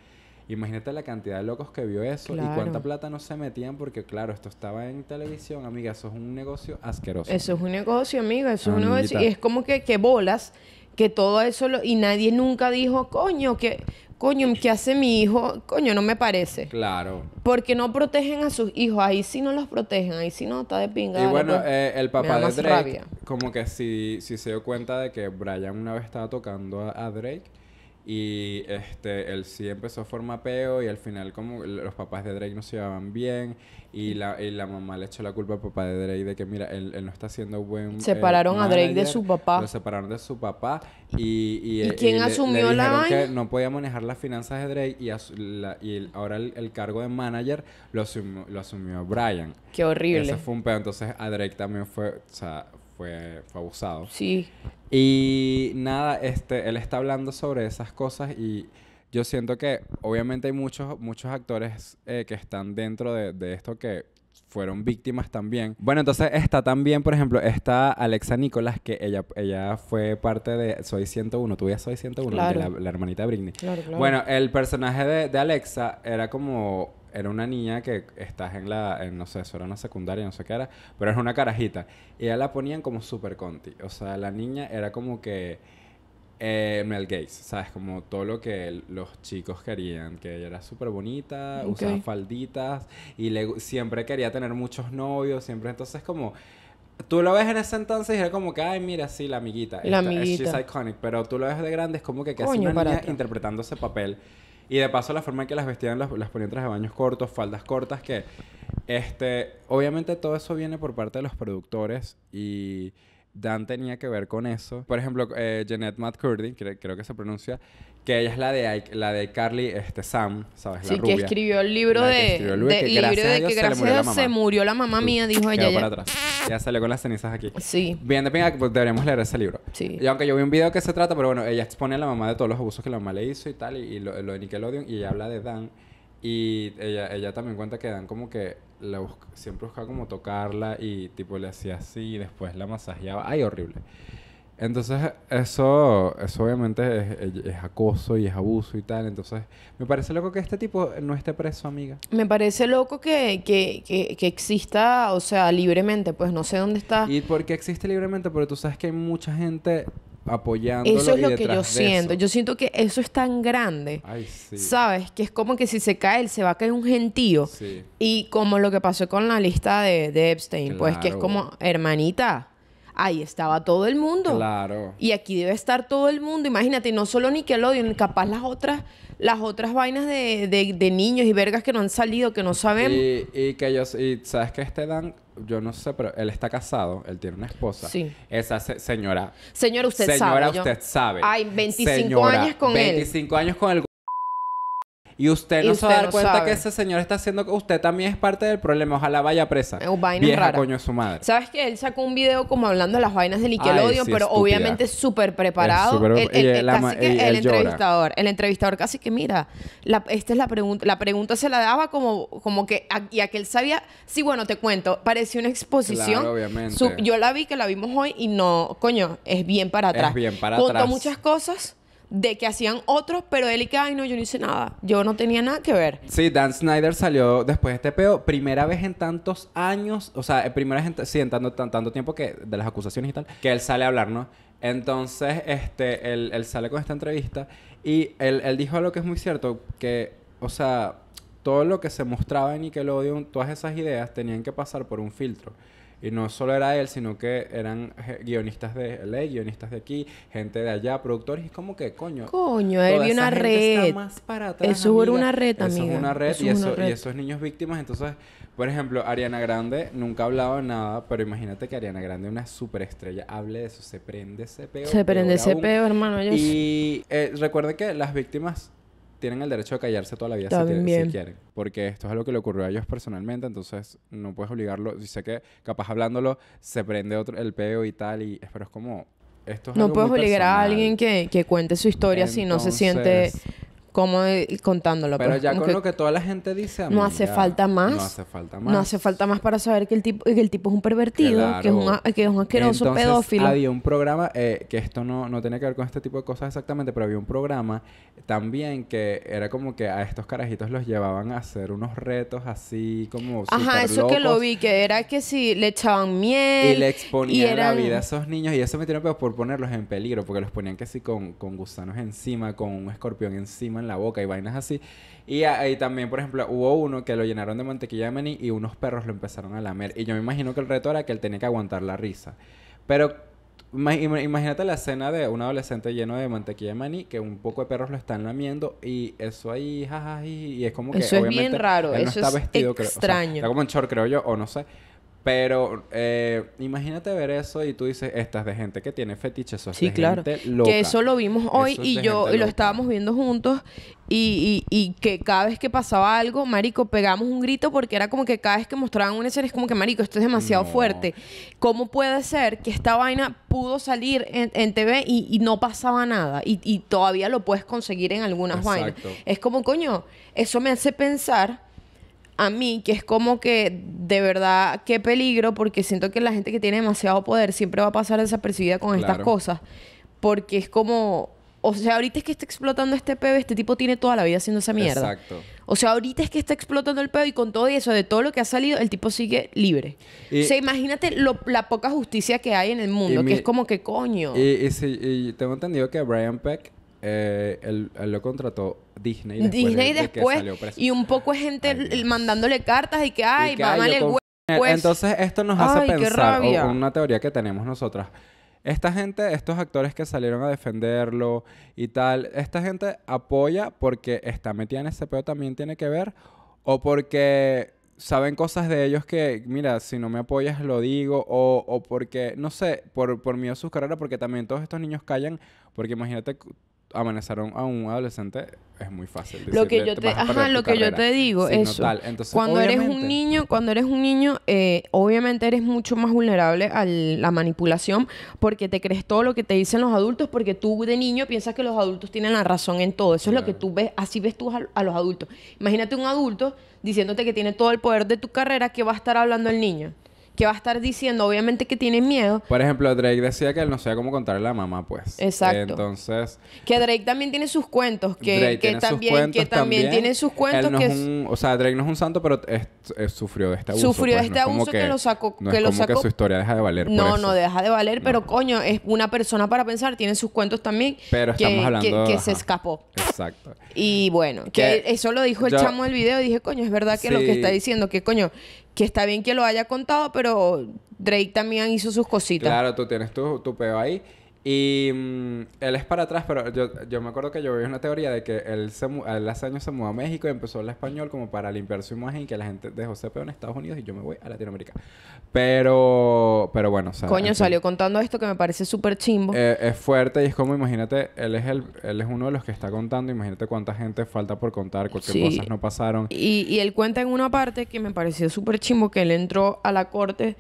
Imagínate la cantidad de locos que vio eso y cuánta plata no se metían porque, claro, esto estaba en televisión, amiga, eso es un negocio asqueroso. Eso es un negocio, amiga, eso es un negocio. Y es como que, que bolas, que todo eso, y nadie nunca dijo, coño, que... Coño, ¿qué hace mi hijo? Coño, no me parece. Claro. Porque no protegen a sus hijos. Ahí sí no los protegen. Ahí sí no está de pinga. Y bueno, pues, eh, el papá de Drake, como que sí, si se dio cuenta de que Brian una vez estaba tocando a Drake y este, él sí empezó a formar peo y al final como los papás de Drake no se llevaban bien y la, mamá le echó la culpa al papá de Drake de que mira, él, no está haciendo buen... Eh, separaron a Drake de su papá. Lo separaron de su papá y... ¿Y, ¿Y eh, quién asumió la que No podía manejar las finanzas de Drake y, y ahora el, cargo de manager lo asumió, lo asumió Brian. Qué horrible. Ese fue un peo. Entonces a Drake también fue fue, abusado. Sí. Y nada, este, él está hablando sobre esas cosas y yo siento que obviamente hay muchos, muchos actores eh, que están dentro de, esto que fueron víctimas también. Bueno, entonces está también, por ejemplo, está Alexa Nicolás, que ella, ella fue parte de Soy 101, tú ya Soy 101, la, hermanita Britney. Claro, claro. Bueno, el personaje de, de Alexa era como era una niña que estás en la, no sé, eso era una secundaria, no sé qué era, pero era una carajita. Y ella la ponían como super conti. O sea, la niña era como que eh, Mel Gates, ¿sabes? Como todo lo que los chicos querían, que ella era súper bonita, usaba falditas y le, siempre quería tener muchos novios, siempre entonces como... Tú lo ves en ese entonces y era como que, ay, mira, sí, la amiguita. La esta, amiguita. iconic. Pero tú lo ves de grande, es como que casi una niña interpretando ese papel y de paso, la forma en que las vestían, las, las ponían de baños cortos, faldas cortas, que este, obviamente todo eso viene por parte de los productores y Dan tenía que ver con eso. Por ejemplo, eh, Jeanette Matt Curdy, creo que se pronuncia, que ella es la de la de Carly este Sam sabes la sí, rubia, que escribió el libro de, que el libro de, que, de que se murió la mamá, mía dijo ella atrás ya salió con las cenizas aquí sí bien de pinga pues, deberíamos leer ese libro sí y aunque yo vi un video que se trata pero bueno ella expone a la mamá de todos los abusos que la mamá le hizo y tal y, lo, de Nickelodeon y ella habla de Dan y ella ella también cuenta que Dan como que la siempre buscaba como tocarla y tipo le hacía así y después la masajeaba ay horrible entonces, eso, eso obviamente es, acoso y es abuso y tal. Entonces, me parece loco que este tipo no esté preso, amiga. Me parece loco que, que, que, que exista, o sea, libremente, pues no sé dónde está. ¿Y por qué existe libremente? Porque tú sabes que hay mucha gente apoyando. Eso es lo que yo siento. Yo siento que eso es tan grande. Ay, sí. ¿Sabes? Que es como que si se cae, se va a caer un gentío. Sí. Y como lo que pasó con la lista de, Epstein, pues que es como, hermanita ahí estaba todo el mundo. Claro. Y aquí debe estar todo el mundo. Imagínate, no solo Nickelodeon, capaz las otras, las otras vainas de, niños y vergas que no han salido, que no sabemos. Y, que ellos, y sabes que este Dan, yo no sé, pero él está casado, él tiene una esposa. Sí. Esa señora. Señora, usted sabe. Señora, usted sabe. Ay, 25 años con él. 25 años con el y usted no se da dar cuenta que ese señor está haciendo... que Usted también es parte del problema. Ojalá vaya presa. O eh, coño Vieja su madre. ¿Sabes que Él sacó un video como hablando de las vainas de Nickelodeon, pero obviamente súper preparado. El, el, entrevistador. El entrevistador casi que, mira, la, esta es la pregunta. La pregunta se la daba como, como que... y aquel sabía... Sí, bueno, te cuento. Parecía una exposición. yo la vi, que la vimos hoy, y no... Coño, es bien para atrás. bien para Contó muchas cosas de que hacían otros, pero él y que, ay, no, yo no hice nada. Yo no tenía nada que ver. Sí, Dan Snyder salió después de este peo, primera vez en tantos años, o sea, eh, primera vez en, tanto, tiempo que de las acusaciones y tal, que él sale a hablar, ¿no? Entonces, este, él, sale con esta entrevista y él, él dijo algo que es muy cierto, que, o sea, todo lo que se mostraba en Nickelodeon, todas esas ideas tenían que pasar por un filtro. Y no solo era él, sino que eran eh, guionistas de ley, guionistas de aquí, gente de allá, productores. Y como que, coño. Coño, él vio una red. para atrás, eso una red, también Eso es una red, y, eso, esos niños víctimas. Entonces, por ejemplo, Ariana Grande nunca ha hablado de nada, pero imagínate que Ariana Grande, una superestrella, hable de eso, se prende ese peo. Se prende ese peo, hermano. y eh, recuerde que las víctimas tienen el derecho a callarse toda la vida si, quieren. Porque esto es algo que le ocurrió a ellos personalmente, entonces no puedes obligarlo. Y sé que capaz hablándolo se prende otro, el peo y tal, y, pero es como... Esto no puedes obligar a alguien que, que, cuente su historia si no se siente ¿Cómo? contándolo. Pero, pues, ya con lo que toda la gente dice, no hace falta más. No hace falta más. No hace falta más para saber que el tipo, que el tipo es un pervertido, que, es un, que es un asqueroso pedófilo. Había un programa, eh, que esto no, no tiene que ver con este tipo de cosas exactamente, pero había un programa también que era como que a estos carajitos los llevaban a hacer unos retos así como... Ajá, eso que lo vi, que era que si le echaban miel. Y le exponían la vida a esos niños y eso me tiene por ponerlos en peligro, porque los ponían que sí con, con gusanos encima, con un escorpión encima en la boca y vainas así. Y ahí también, por ejemplo, hubo uno que lo llenaron de mantequilla de maní y unos perros lo empezaron a lamer. Y yo me imagino que el reto era que él tenía que aguantar la risa. Pero imagínate la escena de un adolescente lleno de mantequilla de maní que un poco de perros lo están lamiendo y eso ahí, jajaja, y es como que. Eso es bien raro, eso está es vestido, extraño. está como en short, creo yo, o no sé. Pero eh, imagínate ver eso y tú dices, estas de gente que tiene fetiches, eso es sí, de claro. gente Que eso lo vimos hoy y yo y lo estábamos viendo juntos y, y, que cada vez que pasaba algo, marico, pegamos un grito porque era como que cada vez que mostraban un escena es como que, marico, esto es demasiado fuerte. ¿Cómo puede ser que esta vaina pudo salir en, TV y, no pasaba nada? Y, todavía lo puedes conseguir en algunas vainas. Es como, coño, eso me hace pensar a mí, que es como que de verdad qué peligro, porque siento que la gente que tiene demasiado poder siempre va a pasar desapercibida con estas cosas, porque es como, o sea, ahorita es que está explotando este pebe, este tipo tiene toda la vida haciendo esa mierda. Exacto. O sea, ahorita es que está explotando el peo. y con todo eso, de todo lo que ha salido, el tipo sigue libre. o sea, imagínate la poca justicia que hay en el mundo, que es como que coño. tengo entendido que Brian Peck eh, él, lo contrató Disney después. después. y un poco de gente mandándole cartas y que, ay, va mal el Entonces, esto nos hace pensar, o una teoría que tenemos nosotras. Esta gente, estos actores que salieron a defenderlo y tal, esta gente apoya porque está metida en ese pedo también tiene que ver, o porque saben cosas de ellos que, mira, si no me apoyas lo digo, o, o porque, no sé, por, por miedo a sus carreras, porque también todos estos niños callan, porque imagínate amenazaron a un adolescente es muy fácil lo que yo te, ajá, lo que yo te digo es eso cuando eres un niño cuando eres un niño eh, obviamente eres mucho más vulnerable a la manipulación porque te crees todo lo que te dicen los adultos porque tú de niño piensas que los adultos tienen la razón en todo eso es lo que tú ves así ves tú a, a, los adultos imagínate un adulto diciéndote que tiene todo el poder de tu carrera que va a estar hablando el niño que va a estar diciendo, obviamente que tiene miedo. Por ejemplo, Drake decía que él no sabía cómo contarle a la mamá, pues. Exacto. Entonces. Que Drake también tiene sus cuentos, que, también, que también, tiene sus cuentos. Él no es un, o sea, Drake no es un santo, pero sufrió este abuso. Sufrió pues, este abuso que, lo sacó. que su historia deja de valer. Pues. No, no deja de valer, pero coño, es una persona para pensar, tiene sus cuentos también. Pero estamos hablando. Que, se escapó. Exacto. Y bueno, que, eso lo dijo el chamo del video. Dije, coño, es verdad que lo que está diciendo, que coño, que está bien que lo haya contado, pero Drake también hizo sus cositas. Claro, tú tienes tu, peo ahí. Y mm, él es para atrás, pero yo, me acuerdo que yo vi una teoría de que él, se, hace años se mudó a México y empezó el español como para limpiar su imagen que la gente dejó Peón en Estados Unidos y yo me voy a Latinoamérica. Pero, pero bueno, o Coño, salió contando esto que me parece súper chimbo. Eh, es fuerte y es como, imagínate, él es, el, él es uno de los que está contando, imagínate cuánta gente falta por contar, cuántas cosas no pasaron. Y, y él cuenta en una parte que me pareció súper chimbo que él entró a la corte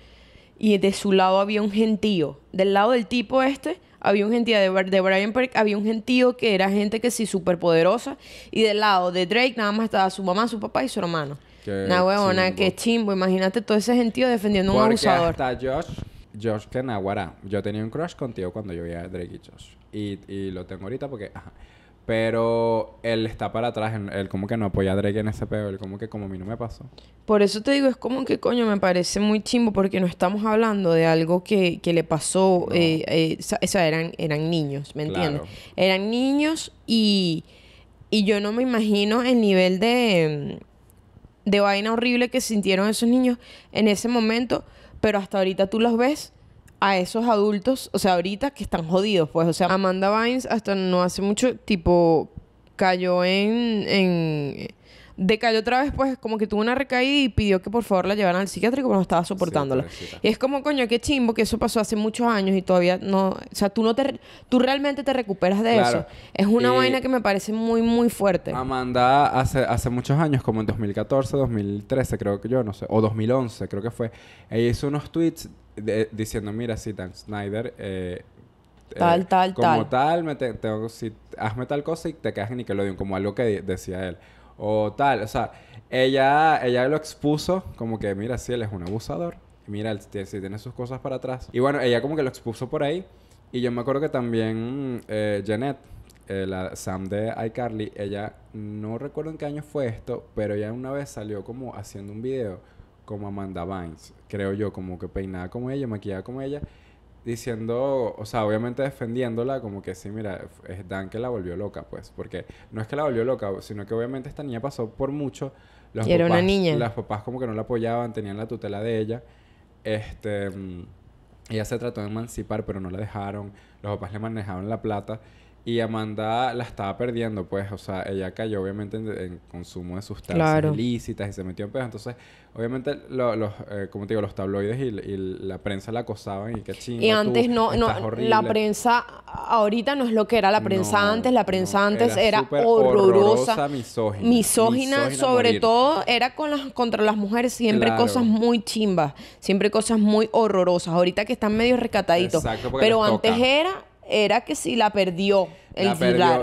y de su lado había un gentío, del lado del tipo este había un gentío de, de Brian Park, había un gentío que era gente que sí, súper poderosa. Y del lado de Drake nada más estaba su mamá, su papá y su hermano. Una huevona, qué chimbo. Imagínate todo ese gentío defendiendo a un abusador. Hasta Josh, Josh Kenaguara. Yo tenía un crush contigo cuando yo veía a Drake y Josh. Y, y lo tengo ahorita porque... Ajá. Pero él está para atrás, él como que no apoya a Drake en ese pedo, él como que como a mí no me pasó. Por eso te digo, es como que coño, me parece muy chimbo porque no estamos hablando de algo que, le pasó, eh, eh, o sea, eran, eran niños, ¿me entiendes? Eran niños y, yo no me imagino el nivel de, de vaina horrible que sintieron esos niños en ese momento, pero hasta ahorita tú los ves a esos adultos, o sea, ahorita que están jodidos, pues, o sea, Amanda Vines hasta no hace mucho, tipo, cayó en, en decayó otra vez, pues como que tuvo una recaída y pidió que por favor la llevaran al psiquiátrico, porque no estaba soportándola. y es como, coño, qué chimbo que eso pasó hace muchos años y todavía no. O sea, tú, no te, tú realmente te recuperas de eso. Es una eh, vaina que me parece muy, muy fuerte. Amanda, hace, hace muchos años, como en 2014, 2013, creo que yo, no sé, o 2011, creo que fue, ella hizo unos tweets diciendo: Mira, si Dan Snyder. tal, eh, eh, tal, tal. Como tal, me si, hazme tal cosa y te que lo Nickelodeon, como algo que decía él o tal. O sea, ella, ella lo expuso como que, mira, si él es un abusador, mira, si tiene sus cosas para atrás. Y bueno, ella como que lo expuso por ahí. Y yo me acuerdo que también eh, Janet, eh, la Sam de iCarly, ella, no recuerdo en qué año fue esto, pero ella una vez salió como haciendo un video como Amanda Bynes creo yo, como que peinada como ella, maquillada como ella diciendo, o sea, obviamente defendiéndola, como que sí, mira, es Dan que la volvió loca, pues, porque no es que la volvió loca, sino que obviamente esta niña pasó por mucho. Los papás, una niña. Los papás como que no la apoyaban, tenían la tutela de ella. Este, mm, ella se trató de emancipar, pero no la dejaron. Los papás le manejaban la plata. Y Amanda la estaba perdiendo, pues, o sea, ella cayó obviamente en, consumo de sustancias ilícitas y se metió en pedos. Entonces, obviamente, los, eh, como te digo, los tabloides y, la prensa la acosaban y qué chingo. Y antes no, no, la prensa ahorita no es lo que era la prensa antes, la prensa antes era, era horrorosa, misógina, misógina, sobre todo era con las, contra las mujeres, siempre cosas muy chimbas, siempre cosas muy horrorosas. Ahorita que están medio recataditos. Exacto, pero antes era era que si la perdió el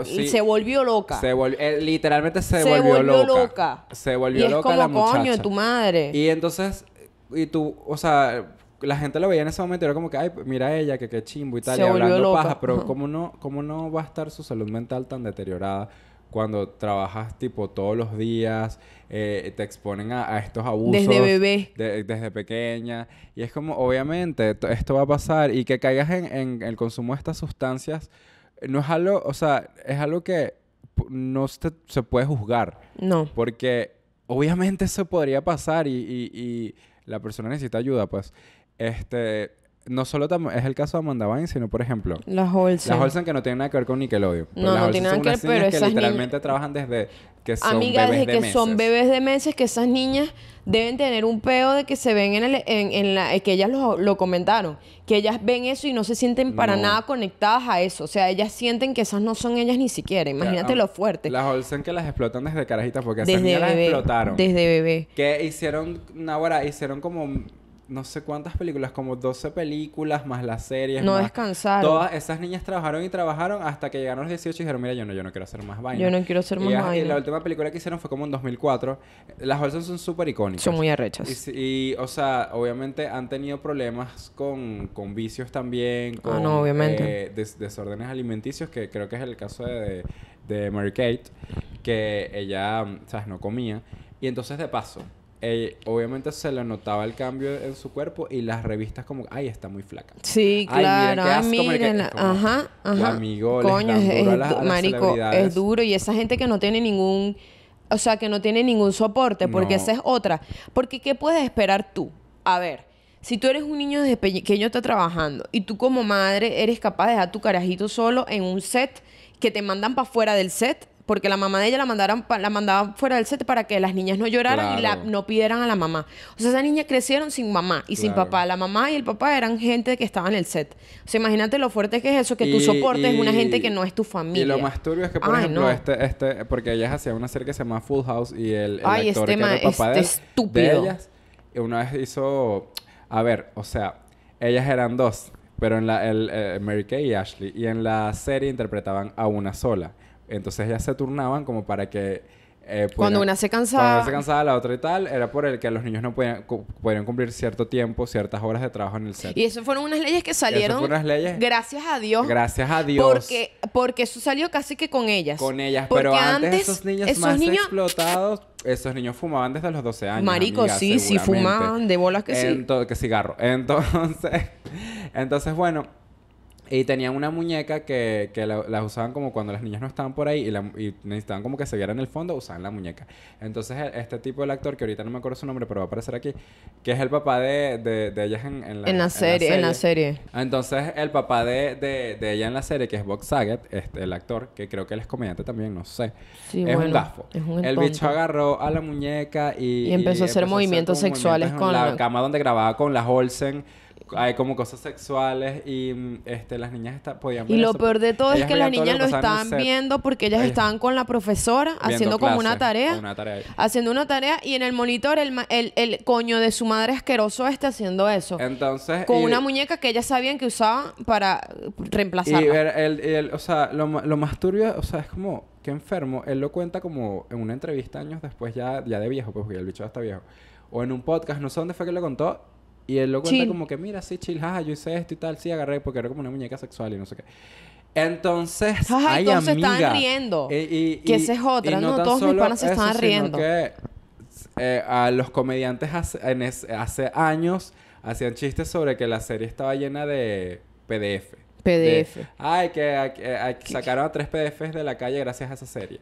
y se volvió loca. Se volvió, eh, literalmente se, volvió, loca. Se volvió loca es como, la muchacha. tu madre. Y entonces, y tú, o sea, la gente lo veía en ese momento y era como que, ay, mira ella, que qué chimbo y tal, y hablando paja, pero ¿cómo no, ¿cómo no va a estar su salud mental tan deteriorada? cuando trabajas tipo todos los días, eh, te exponen a, estos abusos. Desde bebé. desde pequeña. Y es como, obviamente, esto va a pasar y que caigas en, en, el consumo de estas sustancias, eh, no es algo, o sea, es algo que no se, se puede juzgar. No. Porque obviamente eso podría pasar y, y, y la persona necesita ayuda, pues. Este, no solo es el caso de Amanda sino por ejemplo. Las Olsen. Las Olsen que no tienen nada que ver con Nickelodeon. no, no tienen nada que ver, pero esas que literalmente trabajan desde que son Amiga, desde que son bebés de meses, que esas niñas deben tener un peo de que se ven en, la. Eh, que ellas lo, comentaron. Que ellas ven eso y no se sienten para nada conectadas a eso. O sea, ellas sienten que esas no son ellas ni siquiera. Imagínate ah, lo fuerte. Las Olsen que las explotan desde carajitas, porque esas niñas las explotaron. Desde bebé. Que hicieron, ahora hicieron como no sé cuántas películas, como 12 películas, más las series. No más. descansaron. Todas esas niñas trabajaron y trabajaron hasta que llegaron los 18 y dijeron, mira, yo no, yo no quiero hacer más vainas Yo no quiero hacer más vaina. Y la última película que hicieron fue como en 2004. Las Olsen son súper icónicas. Son muy arrechas. Y, o sea, obviamente han tenido problemas con, con vicios también, ah, no, obviamente. Eh, desórdenes alimenticios, que creo que es el caso de, de Mary Kate, que ella, sabes, no comía. Y entonces, de paso, eh, obviamente se le notaba el cambio en su cuerpo y las revistas como, ay, está muy flaca. Sí, claro. Mira ajá, ajá. Amigo, Coño, es, duro marico, es duro y esa gente que no tiene ningún, o sea, que no tiene ningún soporte, porque esa es otra. Porque ¿qué puedes esperar tú? A ver, si tú eres un niño desde pequeño está trabajando y tú como madre eres capaz de dejar tu carajito solo en un set que te mandan para fuera del set porque la mamá de ella la mandaron la mandaban fuera del set para que las niñas no lloraran y la, no pidieran a la mamá. O sea, esas niñas crecieron sin mamá y sin papá. La mamá y el papá eran gente que estaba en el set. O sea, imagínate lo fuerte que es eso, que tu tú soportes una gente que no es tu familia. Y lo más turbio es que, por ejemplo, este, este, porque ellas hacían una serie que se llama Full House y el, el Ay, este que era el papá este de, estúpido. ellas una vez hizo, a ver, o sea, ellas eran dos, pero en la el, eh, Mary Kay y Ashley y en la serie interpretaban a una sola. Entonces ellas se turnaban como para que... Eh, cuando una se cansaba... Cuando se la otra y tal, era por el que los niños no podían, cumplir cierto tiempo, ciertas horas de trabajo en el centro Y eso fueron unas leyes que salieron... leyes... Gracias a Dios. Gracias a Dios. Porque, eso salió casi que con ellas. Con ellas, pero antes, esos niños más explotados esos niños fumaban desde los 12 años. Marico, sí, sí fumaban, de bolas que sí. Que cigarro. Entonces, entonces bueno, y tenían una muñeca que, que la, las usaban como cuando las niñas no estaban por ahí y, necesitaban como que se vieran el fondo, usaban la muñeca. Entonces, e, este tipo del actor, que ahorita no me acuerdo su nombre, pero va a aparecer aquí, que es el papá de, de, de ellas en, en, la, serie, en la serie. Entonces, el papá de, de, de ella en la serie, que es Bob Saget, este, el actor, que creo que él es comediante también, no sé. es, un gafo. El bicho agarró a la muñeca y... Y empezó, a, hacer movimientos sexuales con... La cama donde grababa con las Olsen hay como cosas sexuales y mm, este, las niñas está, podían ver Y lo peor de todo es que las niñas lo, están estaban viendo porque ellas, estaban con la profesora haciendo como una tarea, Haciendo una tarea y en el monitor el, el, el coño de su madre asqueroso está haciendo eso. Entonces... Con una muñeca que ellas sabían que usaba para reemplazarla. Y ver el, el, o sea, lo, lo más turbio, o sea, es como... Qué enfermo. Él lo cuenta como en una entrevista años después ya, ya de viejo, pues, porque el bicho ya está viejo. O en un podcast, no sé dónde fue que le contó, y él lo cuenta como que, mira, sí, chill, jaja, yo hice esto y tal, sí, agarré porque era como una muñeca sexual y no sé qué. Entonces, jaja, ay, estaban riendo. Y, que esa es otra, no, todos mis panas se estaban riendo. Que, eh, a los comediantes hace, hace años hacían chistes sobre que la serie estaba llena de PDF. PDF. ay, que sacaron a tres PDFs de la calle gracias a esa serie.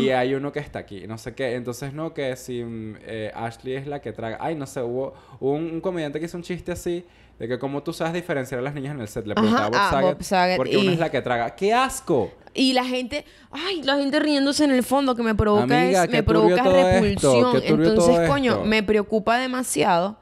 Y hay uno que está aquí, no sé qué. Entonces, no, que si mm, eh, Ashley es la que traga. Ay, no sé, hubo, un, comediante que hizo un chiste así. De que como tú sabes diferenciar a las niñas en el set. Le preguntaba a Bob, ah, Saget, Porque y... es la que traga. ¡Qué asco! Y la gente, ay, la gente riéndose en el fondo que me provoca, es, me provoca repulsión. Entonces, coño, me preocupa demasiado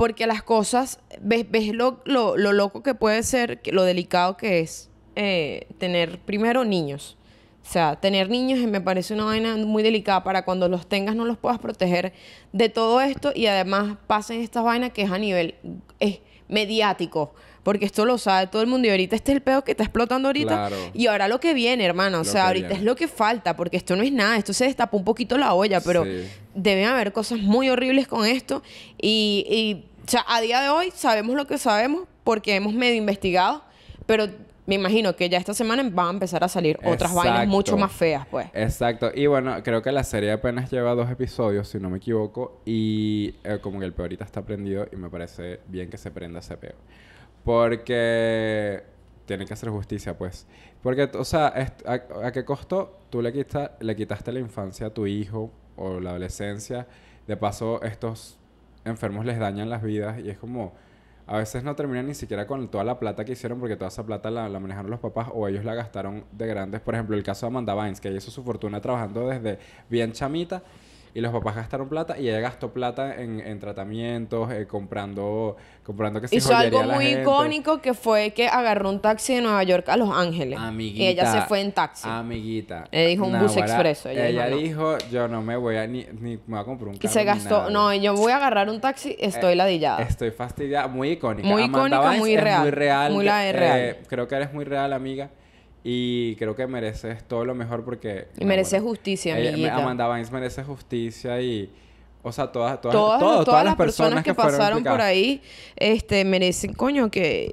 porque las cosas, ves, ves lo, loco que puede ser, lo delicado que es eh, tener primero niños. O sea, tener niños me parece una vaina muy delicada para cuando los tengas no los puedas proteger de todo esto y además pasen estas vainas que es a nivel es mediático, porque esto lo sabe todo el mundo y ahorita este es el pedo que está explotando ahorita y ahora lo que viene, hermano, o sea, ahorita es lo que falta, porque esto no es nada, esto se destapó un poquito la olla, pero debe deben haber cosas muy horribles con esto y o sea, a día de hoy sabemos lo que sabemos porque hemos medio investigado, pero me imagino que ya esta semana van a empezar a salir otras vainas mucho más feas, pues. Exacto. Y bueno, creo que la serie apenas lleva dos episodios, si no me equivoco, y eh, como que el peorita está prendido y me parece bien que se prenda ese peor. Porque tiene que hacer justicia, pues. Porque, o sea, a, qué costo tú le, le quitaste la infancia a tu hijo o la adolescencia? De paso, estos enfermos les dañan las vidas y es como a veces no terminan ni siquiera con toda la plata que hicieron porque toda esa plata la, la, manejaron los papás o ellos la gastaron de grandes. Por ejemplo, el caso de Amanda Vines, que hizo su fortuna trabajando desde bien chamita y los papás gastaron plata y ella gastó plata en, tratamientos, eh, comprando, comprando que se Hizo algo muy icónico que fue que agarró un taxi de Nueva York a Los Ángeles. Amiguita. Y ella se fue en taxi. Amiguita. Ella dijo un bus expreso. Ella, ella dijo, yo no me voy a ni, ni me voy a comprar un taxi. Y se gastó, no, yo voy a agarrar un taxi, eh, estoy ladillada. Estoy fastidiada, muy icónica. Muy icónica, muy, real, muy real. Muy eh, creo que eres muy real, amiga. Y creo que mereces todo lo mejor porque... Y mereces justicia, amiguita. Amanda Vines merece justicia y... O sea, todas, todas, todas, las personas, que, pasaron por ahí este, merecen, coño, que,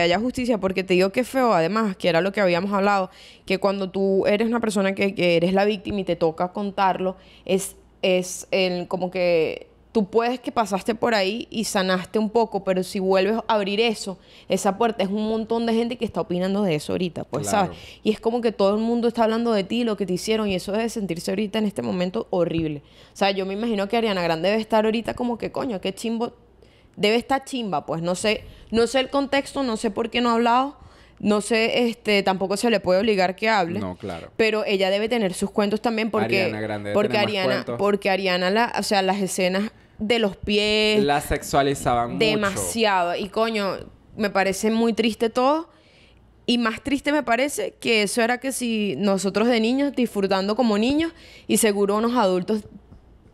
haya justicia. Porque te digo que feo, además, que era lo que habíamos hablado, que cuando tú eres una persona que, que eres la víctima y te toca contarlo, es, es el, como que tú puedes que pasaste por ahí y sanaste un poco, pero si vuelves a abrir eso, esa puerta, es un montón de gente que está opinando de eso ahorita, pues, ¿sabes? Y es como que todo el mundo está hablando de ti, lo que te hicieron, y eso debe sentirse ahorita en este momento horrible. O sea, yo me imagino que Ariana Grande debe estar ahorita como que, coño, qué chimbo, debe estar chimba, pues, no sé, no sé el contexto, no sé por qué no ha hablado. No sé, este, tampoco se le puede obligar que hable. No, claro. Pero ella debe tener sus cuentos también porque Ariana porque Ariana, porque Ariana la, o sea, las escenas de los pies. La sexualizaban demasiado. Y coño, me parece muy triste todo. Y más triste me parece que eso era que si nosotros de niños disfrutando como niños y seguro unos adultos.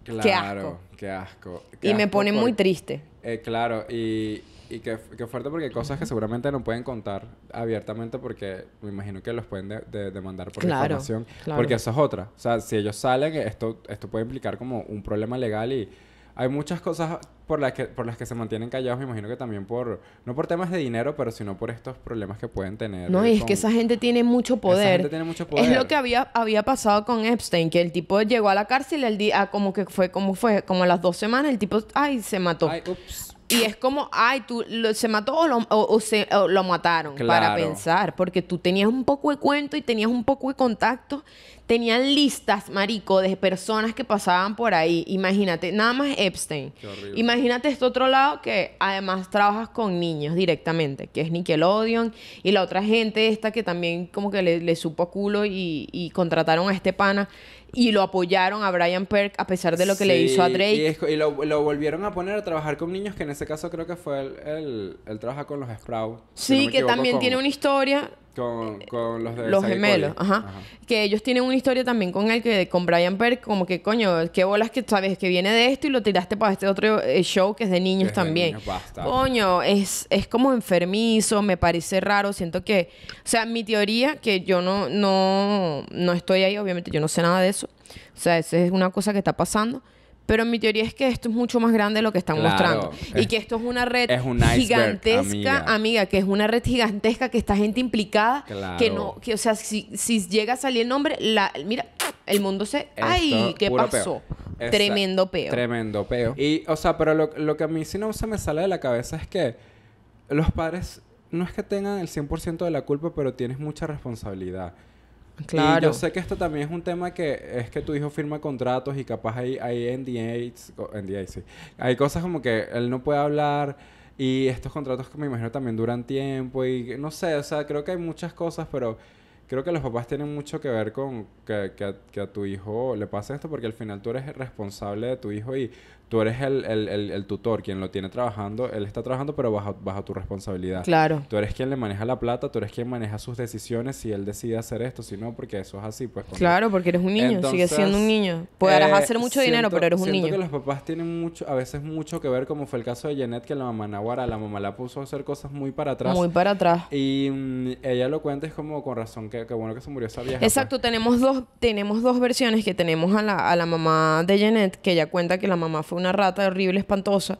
Claro, qué asco. asco. y me pone muy triste. Eh, claro, y, y qué, fuerte porque hay cosas que seguramente no pueden contar abiertamente porque me imagino que los pueden demandar por información. Porque eso es otra. O sea, si ellos salen, esto, esto puede implicar como un problema legal y hay muchas cosas por las que, por las que se mantienen callados, me imagino que también por, no por temas de dinero, pero sino por estos problemas que pueden tener. No, y es que esa gente tiene mucho poder. Esa gente tiene mucho poder. Es lo que había, había pasado con Epstein, que el tipo llegó a la cárcel el día, ah, como que fue, como fue, como las dos semanas, el tipo, ay, se mató. Ay, ups. Y es como, ay, tú se mató o lo, o, se, lo mataron para pensar, porque tú tenías un poco de cuento y tenías un poco de contacto. Tenían listas, marico, de personas que pasaban por ahí. Imagínate, nada más Epstein. Imagínate este otro lado que además trabajas con niños directamente, que es Nickelodeon y la otra gente esta que también como que le, supo culo y, y contrataron a este pana y lo apoyaron a Brian Perk a pesar de lo que le hizo a Drake. Y, lo, volvieron a poner a trabajar con niños, que en ese caso creo que fue el, el, trabaja con los Sprouts... Sí, que también tiene una historia eh, con, los de Los gemelos, ajá. Que ellos tienen una historia también con el que con Brian Perk, como que, coño, qué bolas que sabes que viene de esto y lo tiraste para este otro eh, show que es de niños también. coño, es, es como enfermizo, me parece raro, siento que, o sea, mi teoría, que yo no, no, no estoy ahí, obviamente yo no sé nada de eso, o sea, esa es una cosa que está pasando. Pero mi teoría es que esto es mucho más grande de lo que están mostrando. y que esto es una red gigantesca, amiga. que es una red gigantesca, que está gente implicada, que no, que, o sea, si, llega a salir el nombre, mira, el mundo se... ¡Ay! ¿Qué pasó? Tremendo peo. Tremendo peo. Y, o sea, pero lo, que a mí sí no se me sale de la cabeza es que los padres no es que tengan el 100% de la culpa, pero tienes mucha responsabilidad. Claro. yo sé que esto también es un tema que es que tu hijo firma contratos y capaz hay, hay NDAs, NDAs sí. Hay cosas como que él no puede hablar y estos contratos que me imagino también duran tiempo y no sé, o sea, creo que hay muchas cosas, pero creo que los papás tienen mucho que ver con que, a, que a tu hijo le pase esto porque al final tú eres responsable de tu hijo y tú eres el, tutor, quien lo tiene trabajando, él está trabajando pero bajo, bajo tu responsabilidad. Claro. Tú eres quien le maneja la plata, tú eres quien maneja sus decisiones, si él decide hacer esto, si no, porque eso es así. pues Claro, porque eres un niño, sigue siendo un niño. Podrás hacer mucho eh, dinero, pero eres un siento niño. que los papás tienen mucho, a veces mucho que ver, como fue el caso de Janet, que la mamá Nahuara, la mamá la puso a hacer cosas muy para atrás. Muy para atrás. Y mm, ella lo cuenta, es como con razón, que, que bueno que se murió esa vieja. Pues. Exacto, tenemos, dos, tenemos dos versiones que tenemos a la, a la mamá de Janet, que ella cuenta que la mamá fue una rata horrible, espantosa,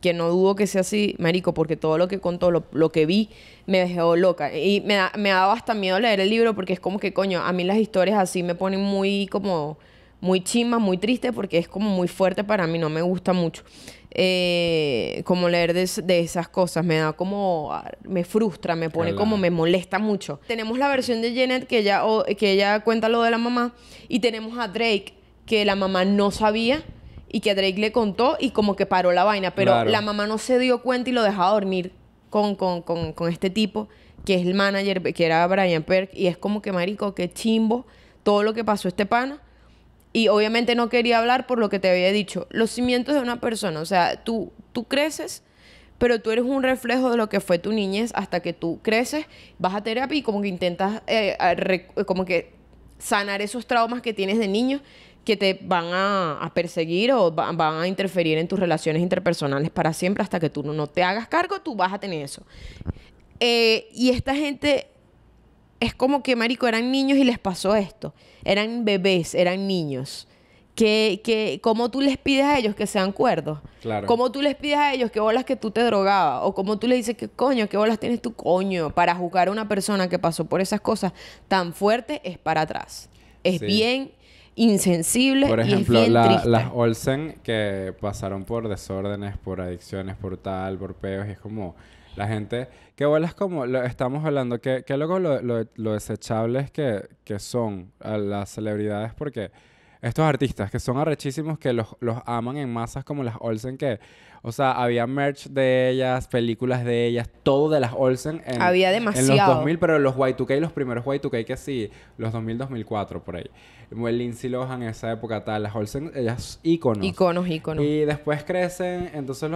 que no dudo que sea así, marico, porque todo lo que contó, lo, que vi, me dejó loca. Y me, da, me daba hasta miedo leer el libro porque es como que, coño, a mí las historias así me ponen muy como... Muy chimas muy triste, porque es como muy fuerte para mí, no me gusta mucho. Eh, como leer de, de, esas cosas. Me da como. Ah, me frustra, me pone como. Me molesta mucho. Tenemos la versión de Janet que ella, que ella cuenta lo de la mamá. Y tenemos a Drake, que la mamá no sabía y que Drake le contó y como que paró la vaina, pero la mamá no se dio cuenta y lo dejaba dormir con, con, con, con este tipo, que es el manager, que era Brian Perk, y es como que marico, que chimbo todo lo que pasó este pana. Y obviamente no quería hablar por lo que te había dicho. Los cimientos de una persona, o sea, tú, tú creces, pero tú eres un reflejo de lo que fue tu niñez hasta que tú creces, vas a terapia y como que intentas eh, como que sanar esos traumas que tienes de niño que te van a, perseguir o van a interferir en tus relaciones interpersonales para siempre hasta que tú no, te hagas cargo, tú vas a tener eso. Eh, y esta gente es como que, Marico, eran niños y les pasó esto. Eran bebés, eran niños. Que, que, ¿Cómo tú les pides a ellos que sean cuerdos? ¿Cómo tú les pides a ellos que bolas que tú te drogabas? ¿O cómo tú le dices que coño, qué bolas tienes tu coño? Para juzgar a una persona que pasó por esas cosas tan fuerte es para atrás. Es bien insensibles. Por ejemplo, las Olsen que pasaron por desórdenes, por adicciones, por tal, por peos, y es como la gente que vuelas como lo, estamos hablando, que, luego lo, desechables que, que son las celebridades, porque estos artistas que son arrechísimos, que los, aman en masas como las Olsen, que, o sea, había merch de ellas, películas de ellas, todo de las Olsen. había demasiado. En los 2000, pero los Y2K, los primeros Y2K que sí, los 2000-2004, por ahí. Lindsay Lohan en esa época, tal, las Olsen, ellas íconos. iconos íconos. Y después crecen, entonces,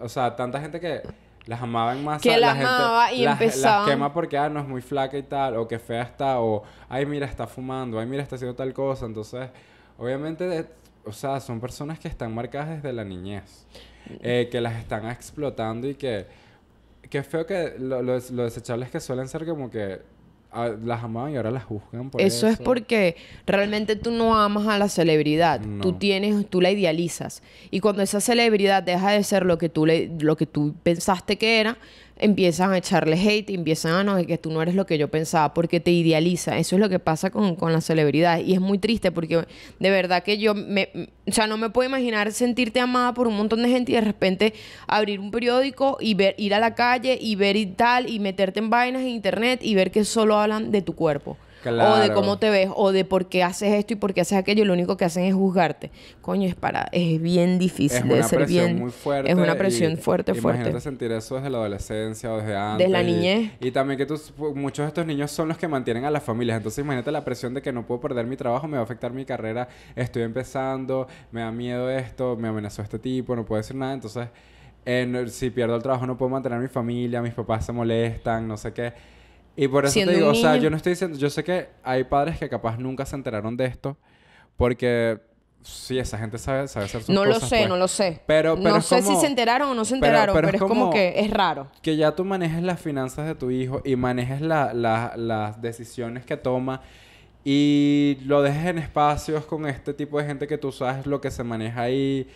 o sea, tanta gente que las amaban más Que y las, Las quema porque, ah, no es muy flaca y tal, o que fea está, o, ay, mira, está fumando, ay, mira, está haciendo tal cosa. Entonces, obviamente, o sea, son personas que están marcadas desde la niñez, eh, que las están explotando y que... Qué feo que lo, lo desechables que suelen ser como que las amaban y ahora las juzgan por eso. Eso es porque realmente tú no amas a la celebridad. Tú tienes, tú la idealizas. Y cuando esa celebridad deja de ser lo que tú lo que tú pensaste que era, empiezan a echarle hate, empiezan a no, que tú no eres lo que yo pensaba, porque te idealiza. Eso es lo que pasa con, con las celebridades. Y es muy triste porque de verdad que yo, me, o sea, no me puedo imaginar sentirte amada por un montón de gente y de repente abrir un periódico y ver, ir a la calle y ver y tal, y meterte en vainas en internet y ver que solo hablan de tu cuerpo. O de cómo te ves, o de por qué haces esto y por qué haces aquello. lo único que hacen es juzgarte. Coño, es para... Es bien difícil. Es una ser presión muy fuerte. Es una presión fuerte, fuerte. Imagínate sentir eso desde la adolescencia o desde antes. Desde la niñez. Y, también que muchos de estos niños son los que mantienen a las familias. Entonces imagínate la presión de que no puedo perder mi trabajo, me va a afectar mi carrera, estoy empezando, me da miedo esto, me amenazó este tipo, no puedo decir nada. Entonces... si pierdo el trabajo no puedo mantener a mi familia, mis papás se molestan, no sé qué. Y por eso te digo, o sea, yo no estoy diciendo, yo sé que hay padres que capaz nunca se enteraron de esto, porque sí, esa gente sabe, sabe hacer sus no cosas. No lo sé, pues. no lo sé. Pero, pero no sé si se enteraron o no se enteraron, pero, es, como, que es raro. Que ya tú manejes las finanzas de tu hijo y manejes las decisiones que toma y lo dejes en espacios con este tipo de gente que tú sabes lo que se maneja ahí.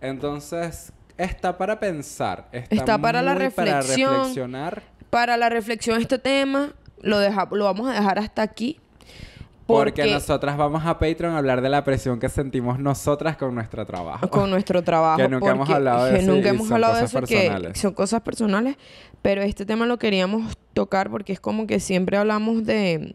Entonces, está para pensar. Está, para la reflexión. Para reflexionar para la reflexión este tema, lo, deja, lo vamos a dejar hasta aquí. Porque, nosotras vamos a Patreon a hablar de la presión que sentimos nosotras con nuestro trabajo. Con nuestro trabajo. Que nunca hemos hablado de eso. Nunca hemos hablado de eso, son cosas personales. Pero este tema lo queríamos tocar porque es como que siempre hablamos de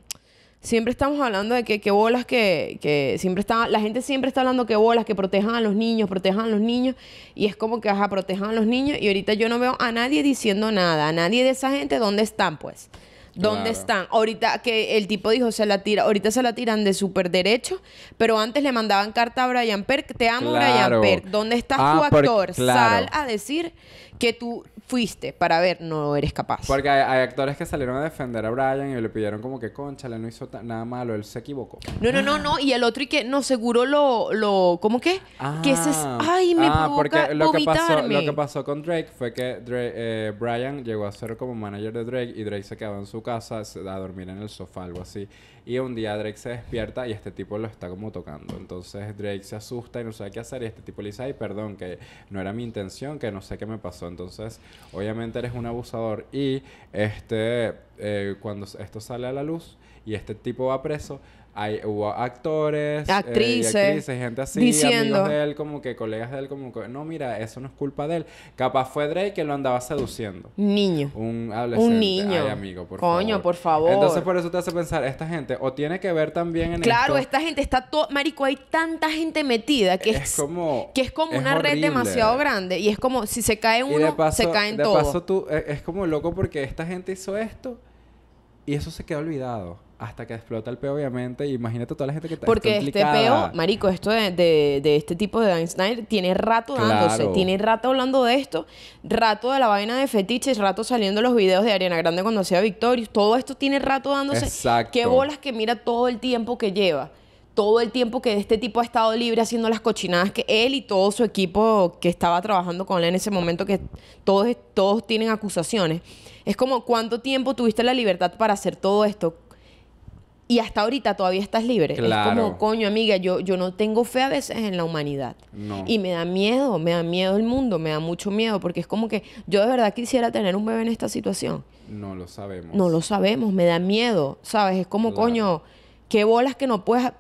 siempre estamos hablando de que, que bolas que, que, siempre está, la gente siempre está hablando que bolas, que protejan a los niños, protejan a los niños, y es como que, ajá, protejan a los niños, y ahorita yo no veo a nadie diciendo nada, a nadie de esa gente, ¿dónde están pues? ¿Dónde están? Ahorita que el tipo dijo, se la tira, ahorita se la tiran de super derecho, pero antes le mandaban carta a Brian Perk, te amo Brian Perk, ¿dónde estás ah, tu actor? Sal a decir que tú fuiste para ver no eres capaz. Porque hay, actores que salieron a defender a Brian y le pidieron como que, concha, le no hizo nada malo, él se equivocó. No, no, no, no. Y el otro y que, no, seguro lo, lo ¿cómo que? que ese ah. ay, me ah, porque lo Que pasó, lo que pasó con Drake fue que eh, Brian llegó a ser como manager de Drake y Drake se quedaba en su casa a dormir en el sofá, algo así. Y un día Drake se despierta y este tipo lo está como tocando. Entonces Drake se asusta y no sabe qué hacer. Y este tipo le dice, ay, perdón, que no era mi intención, que no sé qué me pasó. Entonces, obviamente eres un abusador. Y este, eh, cuando esto sale a la luz y este tipo va preso, hay, hubo actores, eh, actrices, gente así, diciendo, amigos de él, como que colegas de él, como que, no, mira, eso no es culpa de él. Capaz fue Drake que lo andaba seduciendo. Niño. Un adolescente. Un niño. amigo, por Coño, por favor. Entonces, por eso te hace pensar, esta gente o tiene que ver también en Claro, esta gente está todo... Marico, hay tanta gente metida que es, como... Que es como una red demasiado grande. Y es como, si se cae uno, se caen todos. De paso, tú... Es, es como loco porque esta gente hizo esto y eso se queda olvidado hasta que explota el peo, obviamente. Imagínate toda la gente que está Porque este peo, marico, esto de, de, este tipo de Dan tiene rato dándose. Tiene rato hablando de esto, rato de la vaina de fetiches, rato saliendo los videos de Ariana Grande cuando hacía Victorious. Todo esto tiene rato dándose. Exacto. Qué bolas que mira todo el tiempo que lleva. Todo el tiempo que este tipo ha estado libre haciendo las cochinadas que él y todo su equipo que estaba trabajando con él en ese momento, que todos, todos tienen acusaciones. Es como, ¿cuánto tiempo tuviste la libertad para hacer todo esto? y hasta ahorita todavía estás libre. Es como, coño, amiga, yo, yo no tengo fe a veces en la humanidad. Y me da miedo, me da miedo el mundo, me da mucho miedo, porque es como que yo de verdad quisiera tener un bebé en esta situación. No lo sabemos. No lo sabemos, me da miedo, ¿sabes? Es como, coño, qué bolas que no puedes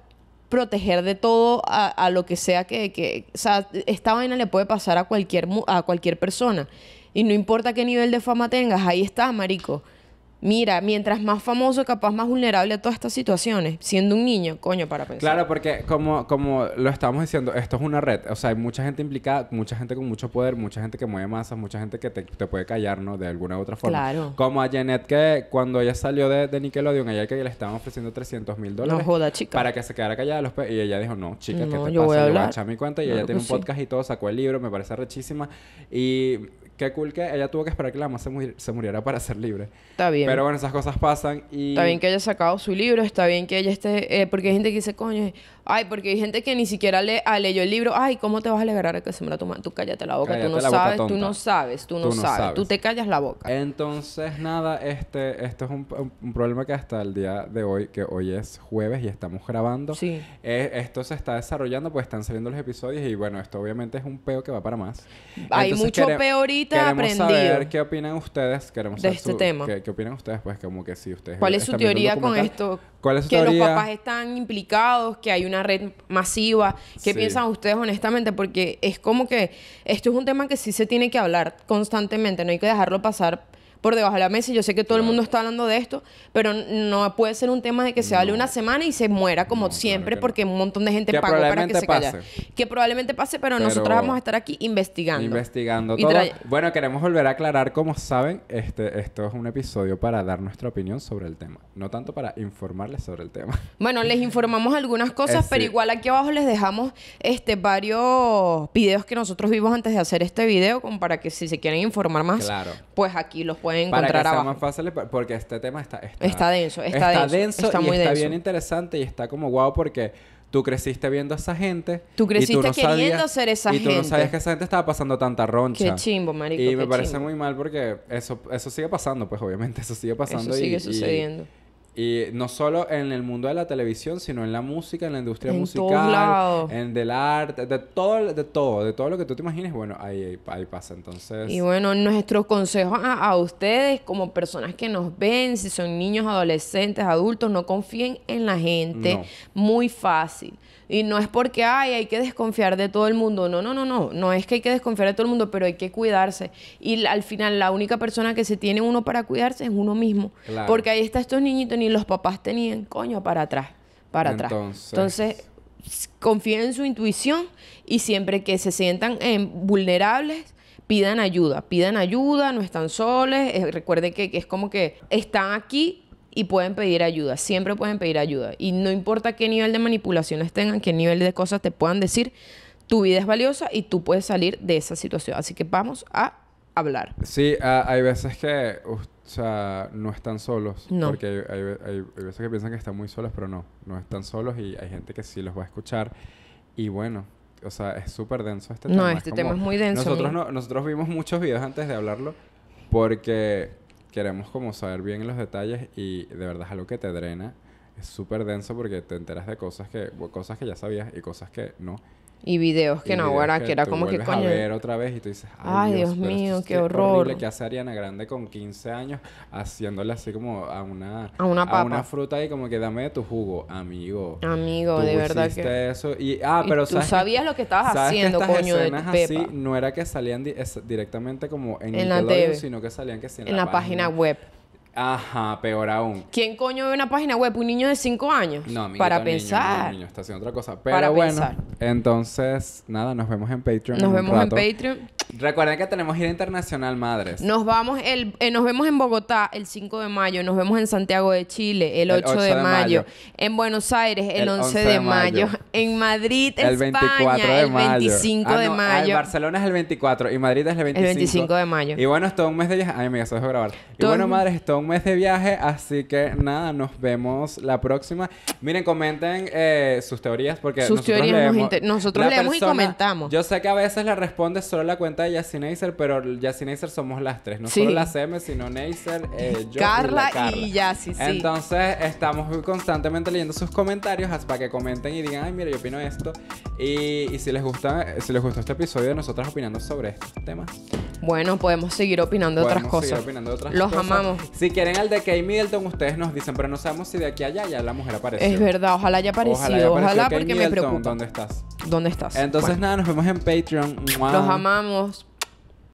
proteger de todo a, lo que sea que, O sea, esta vaina le puede pasar a cualquier, a cualquier persona. Y no importa qué nivel de fama tengas, ahí está, marico mira, mientras más famoso, capaz más vulnerable a todas estas situaciones, siendo un niño, coño, para pensar. Claro, porque como, como lo estamos diciendo, esto es una red, o sea, hay mucha gente implicada, mucha gente con mucho poder, mucha gente que mueve masas, mucha gente que te, puede callar, ¿no? De alguna u otra forma. Claro. Como a Janet que cuando ella salió de, Nickelodeon, ella que le estaban ofreciendo 300 mil dólares. No Para que se quedara callada los pe... y ella dijo, no, chica, ¿qué te pasa? a, Yo voy echar mi cuenta y ella tiene un podcast y todo, sacó el libro, me parece rechísima y qué cool que ella tuvo que esperar que la mamá se, muriera para ser libre. Está bien. Pero bueno, esas cosas pasan y... Está bien que haya sacado su libro, está bien que ella esté... Eh, porque hay gente que dice, coño, Ay, porque hay gente que ni siquiera le, ah, leyó el libro. Ay, ¿cómo te vas a alegrar a que se me la toma? Tú cállate la boca, tú, no sabes, tú no sabes, tú no sabes, tú te callas la boca. Entonces, nada, este, esto es un, problema que hasta el día de hoy, que hoy es jueves y estamos grabando. Sí. Eh, esto se está desarrollando, pues están saliendo los episodios y bueno, esto obviamente es un peo que va para más. Hay mucho peorita aprendido. queremos saber qué opinan ustedes. Queremos de este tema. Qué, opinan ustedes, pues como que si ustedes... ¿Cuál es su teoría con esto? que los papás están implicados, que hay una red masiva. ¿Qué piensan ustedes honestamente? Porque es como que esto es un tema que sí se tiene que hablar constantemente, no hay que dejarlo pasar por debajo de la mesa. yo sé que todo el mundo está hablando de esto, pero no puede ser un tema de que se vale una semana y se muera como siempre porque un montón de gente paga pagó para que se calla. Que probablemente pase, pero, nosotros vamos a estar aquí investigando. Investigando todo. Bueno, queremos volver a aclarar, como saben, este, esto es un episodio para dar nuestra opinión sobre el tema, no tanto para informarles sobre el tema. Bueno, les informamos algunas cosas, eh, pero igual aquí abajo les dejamos este varios videos que nosotros vimos antes de hacer este video, como para que si se quieren informar más, pues aquí los pueden pueden encontrar para que más fácil, porque este tema está... Está, está denso, está, denso, y está bien interesante y está como guau porque tú creciste viendo a esa gente. Tú creciste y tú no queriendo ser esa gente. Y tú no sabías que esa gente estaba pasando tanta roncha. Qué chimbo, marico. Y me parece muy mal porque eso, eso sigue pasando, pues obviamente, eso sigue pasando. Eso sigue sucediendo. Y, y no solo en el mundo de la televisión, sino en la música, en la industria musical, en del arte, de todo, de todo, de todo lo que tú te imagines, bueno, ahí, ahí pasa entonces. Y bueno, nuestros consejos a, ustedes como personas que nos ven, si son niños, adolescentes, adultos, no confíen en la gente muy fácil. Y no es porque hay que desconfiar de todo el mundo. No, no, no, no. No es que hay que desconfiar de todo el mundo, pero hay que cuidarse. Y al final, la única persona que se tiene uno para cuidarse es uno mismo. Porque ahí está estos niñitos, ni los papás tenían coño para atrás. Para atrás. Entonces, confíen en su intuición y siempre que se sientan eh, vulnerables, pidan ayuda. Pidan ayuda, no están soles. Eh, recuerden que es como que están aquí y pueden pedir ayuda, siempre pueden pedir ayuda. Y no importa qué nivel de manipulaciones tengan, qué nivel de cosas te puedan decir, tu vida es valiosa y tú puedes salir de esa situación. Así que vamos a hablar. Sí, hay veces que, o sea, no están solos. No. Porque hay, veces que piensan que están muy solos, pero no, no están solos y hay gente que sí los va a escuchar. Y bueno, o sea, es súper denso este tema. No, este tema es muy denso. Nosotros, nosotros vimos muchos videos antes de hablarlo porque queremos como saber bien los detalles y de verdad es algo que te drena. Es súper denso porque te enteras de cosas que, cosas que ya sabías y cosas que no. Y videos que no, ahora que, era como que coño. A ver otra vez y tú dices, ay, Dios, mío, qué horror. Horrible que hace Ariana Grande con 15 años haciéndole así como a una a una, A una fruta y como que dame tu jugo, amigo. Amigo, de verdad que eso y ah, pero tú sabías lo que estabas haciendo, estas coño, escenas de así no era que salían directamente como en, la TV, sino que salían que en, la página web. Ajá, peor aún. ¿Quién coño ve una página web? Un niño de 5 años. Para pensar. está haciendo otra cosa. Pero Para bueno, entonces, nada, nos vemos en Patreon. Nos vemos en Patreon. Recuerden que tenemos gira internacional, madres. Nos vamos eh, nos vemos en Bogotá el 5 de mayo, nos vemos en Santiago de Chile el 8, de, mayo. en Buenos Aires el, 11, de, mayo. en Madrid, el 24 de mayo el 25 ah, de ah, mayo. Barcelona es el 24 y Madrid es el 25. de mayo. Y bueno, es todo un mes de viaje. Ay, amiga, se grabar. Y bueno, madres, es todo un mes de viaje, así que nada, nos vemos la próxima. Miren, comenten eh, sus teorías porque sus nosotros teorías leemos, nos nosotros leemos y comentamos. Yo sé que a veces la responde solo la cuenta Yassi Yassi Neisser, pero Neisser somos las tres. No solo la M, sino Neisser, eh, Carla y, Yassi Entonces, estamos constantemente leyendo sus comentarios hasta que comenten y digan, ay, mira, yo opino esto. Y, si les gusta, si les gustó este episodio de nosotras opinando sobre este temas. Bueno, podemos seguir opinando otras cosas. opinando otras Los amamos. Si quieren el de Kay Middleton, ustedes nos dicen, pero no sabemos si de aquí a allá ya la mujer aparece. Es verdad, ojalá haya aparecido. Ojalá, porque me preocupa. ¿Dónde estás? ¿Dónde estás? Entonces, nada, nos vemos en Patreon. Los amamos.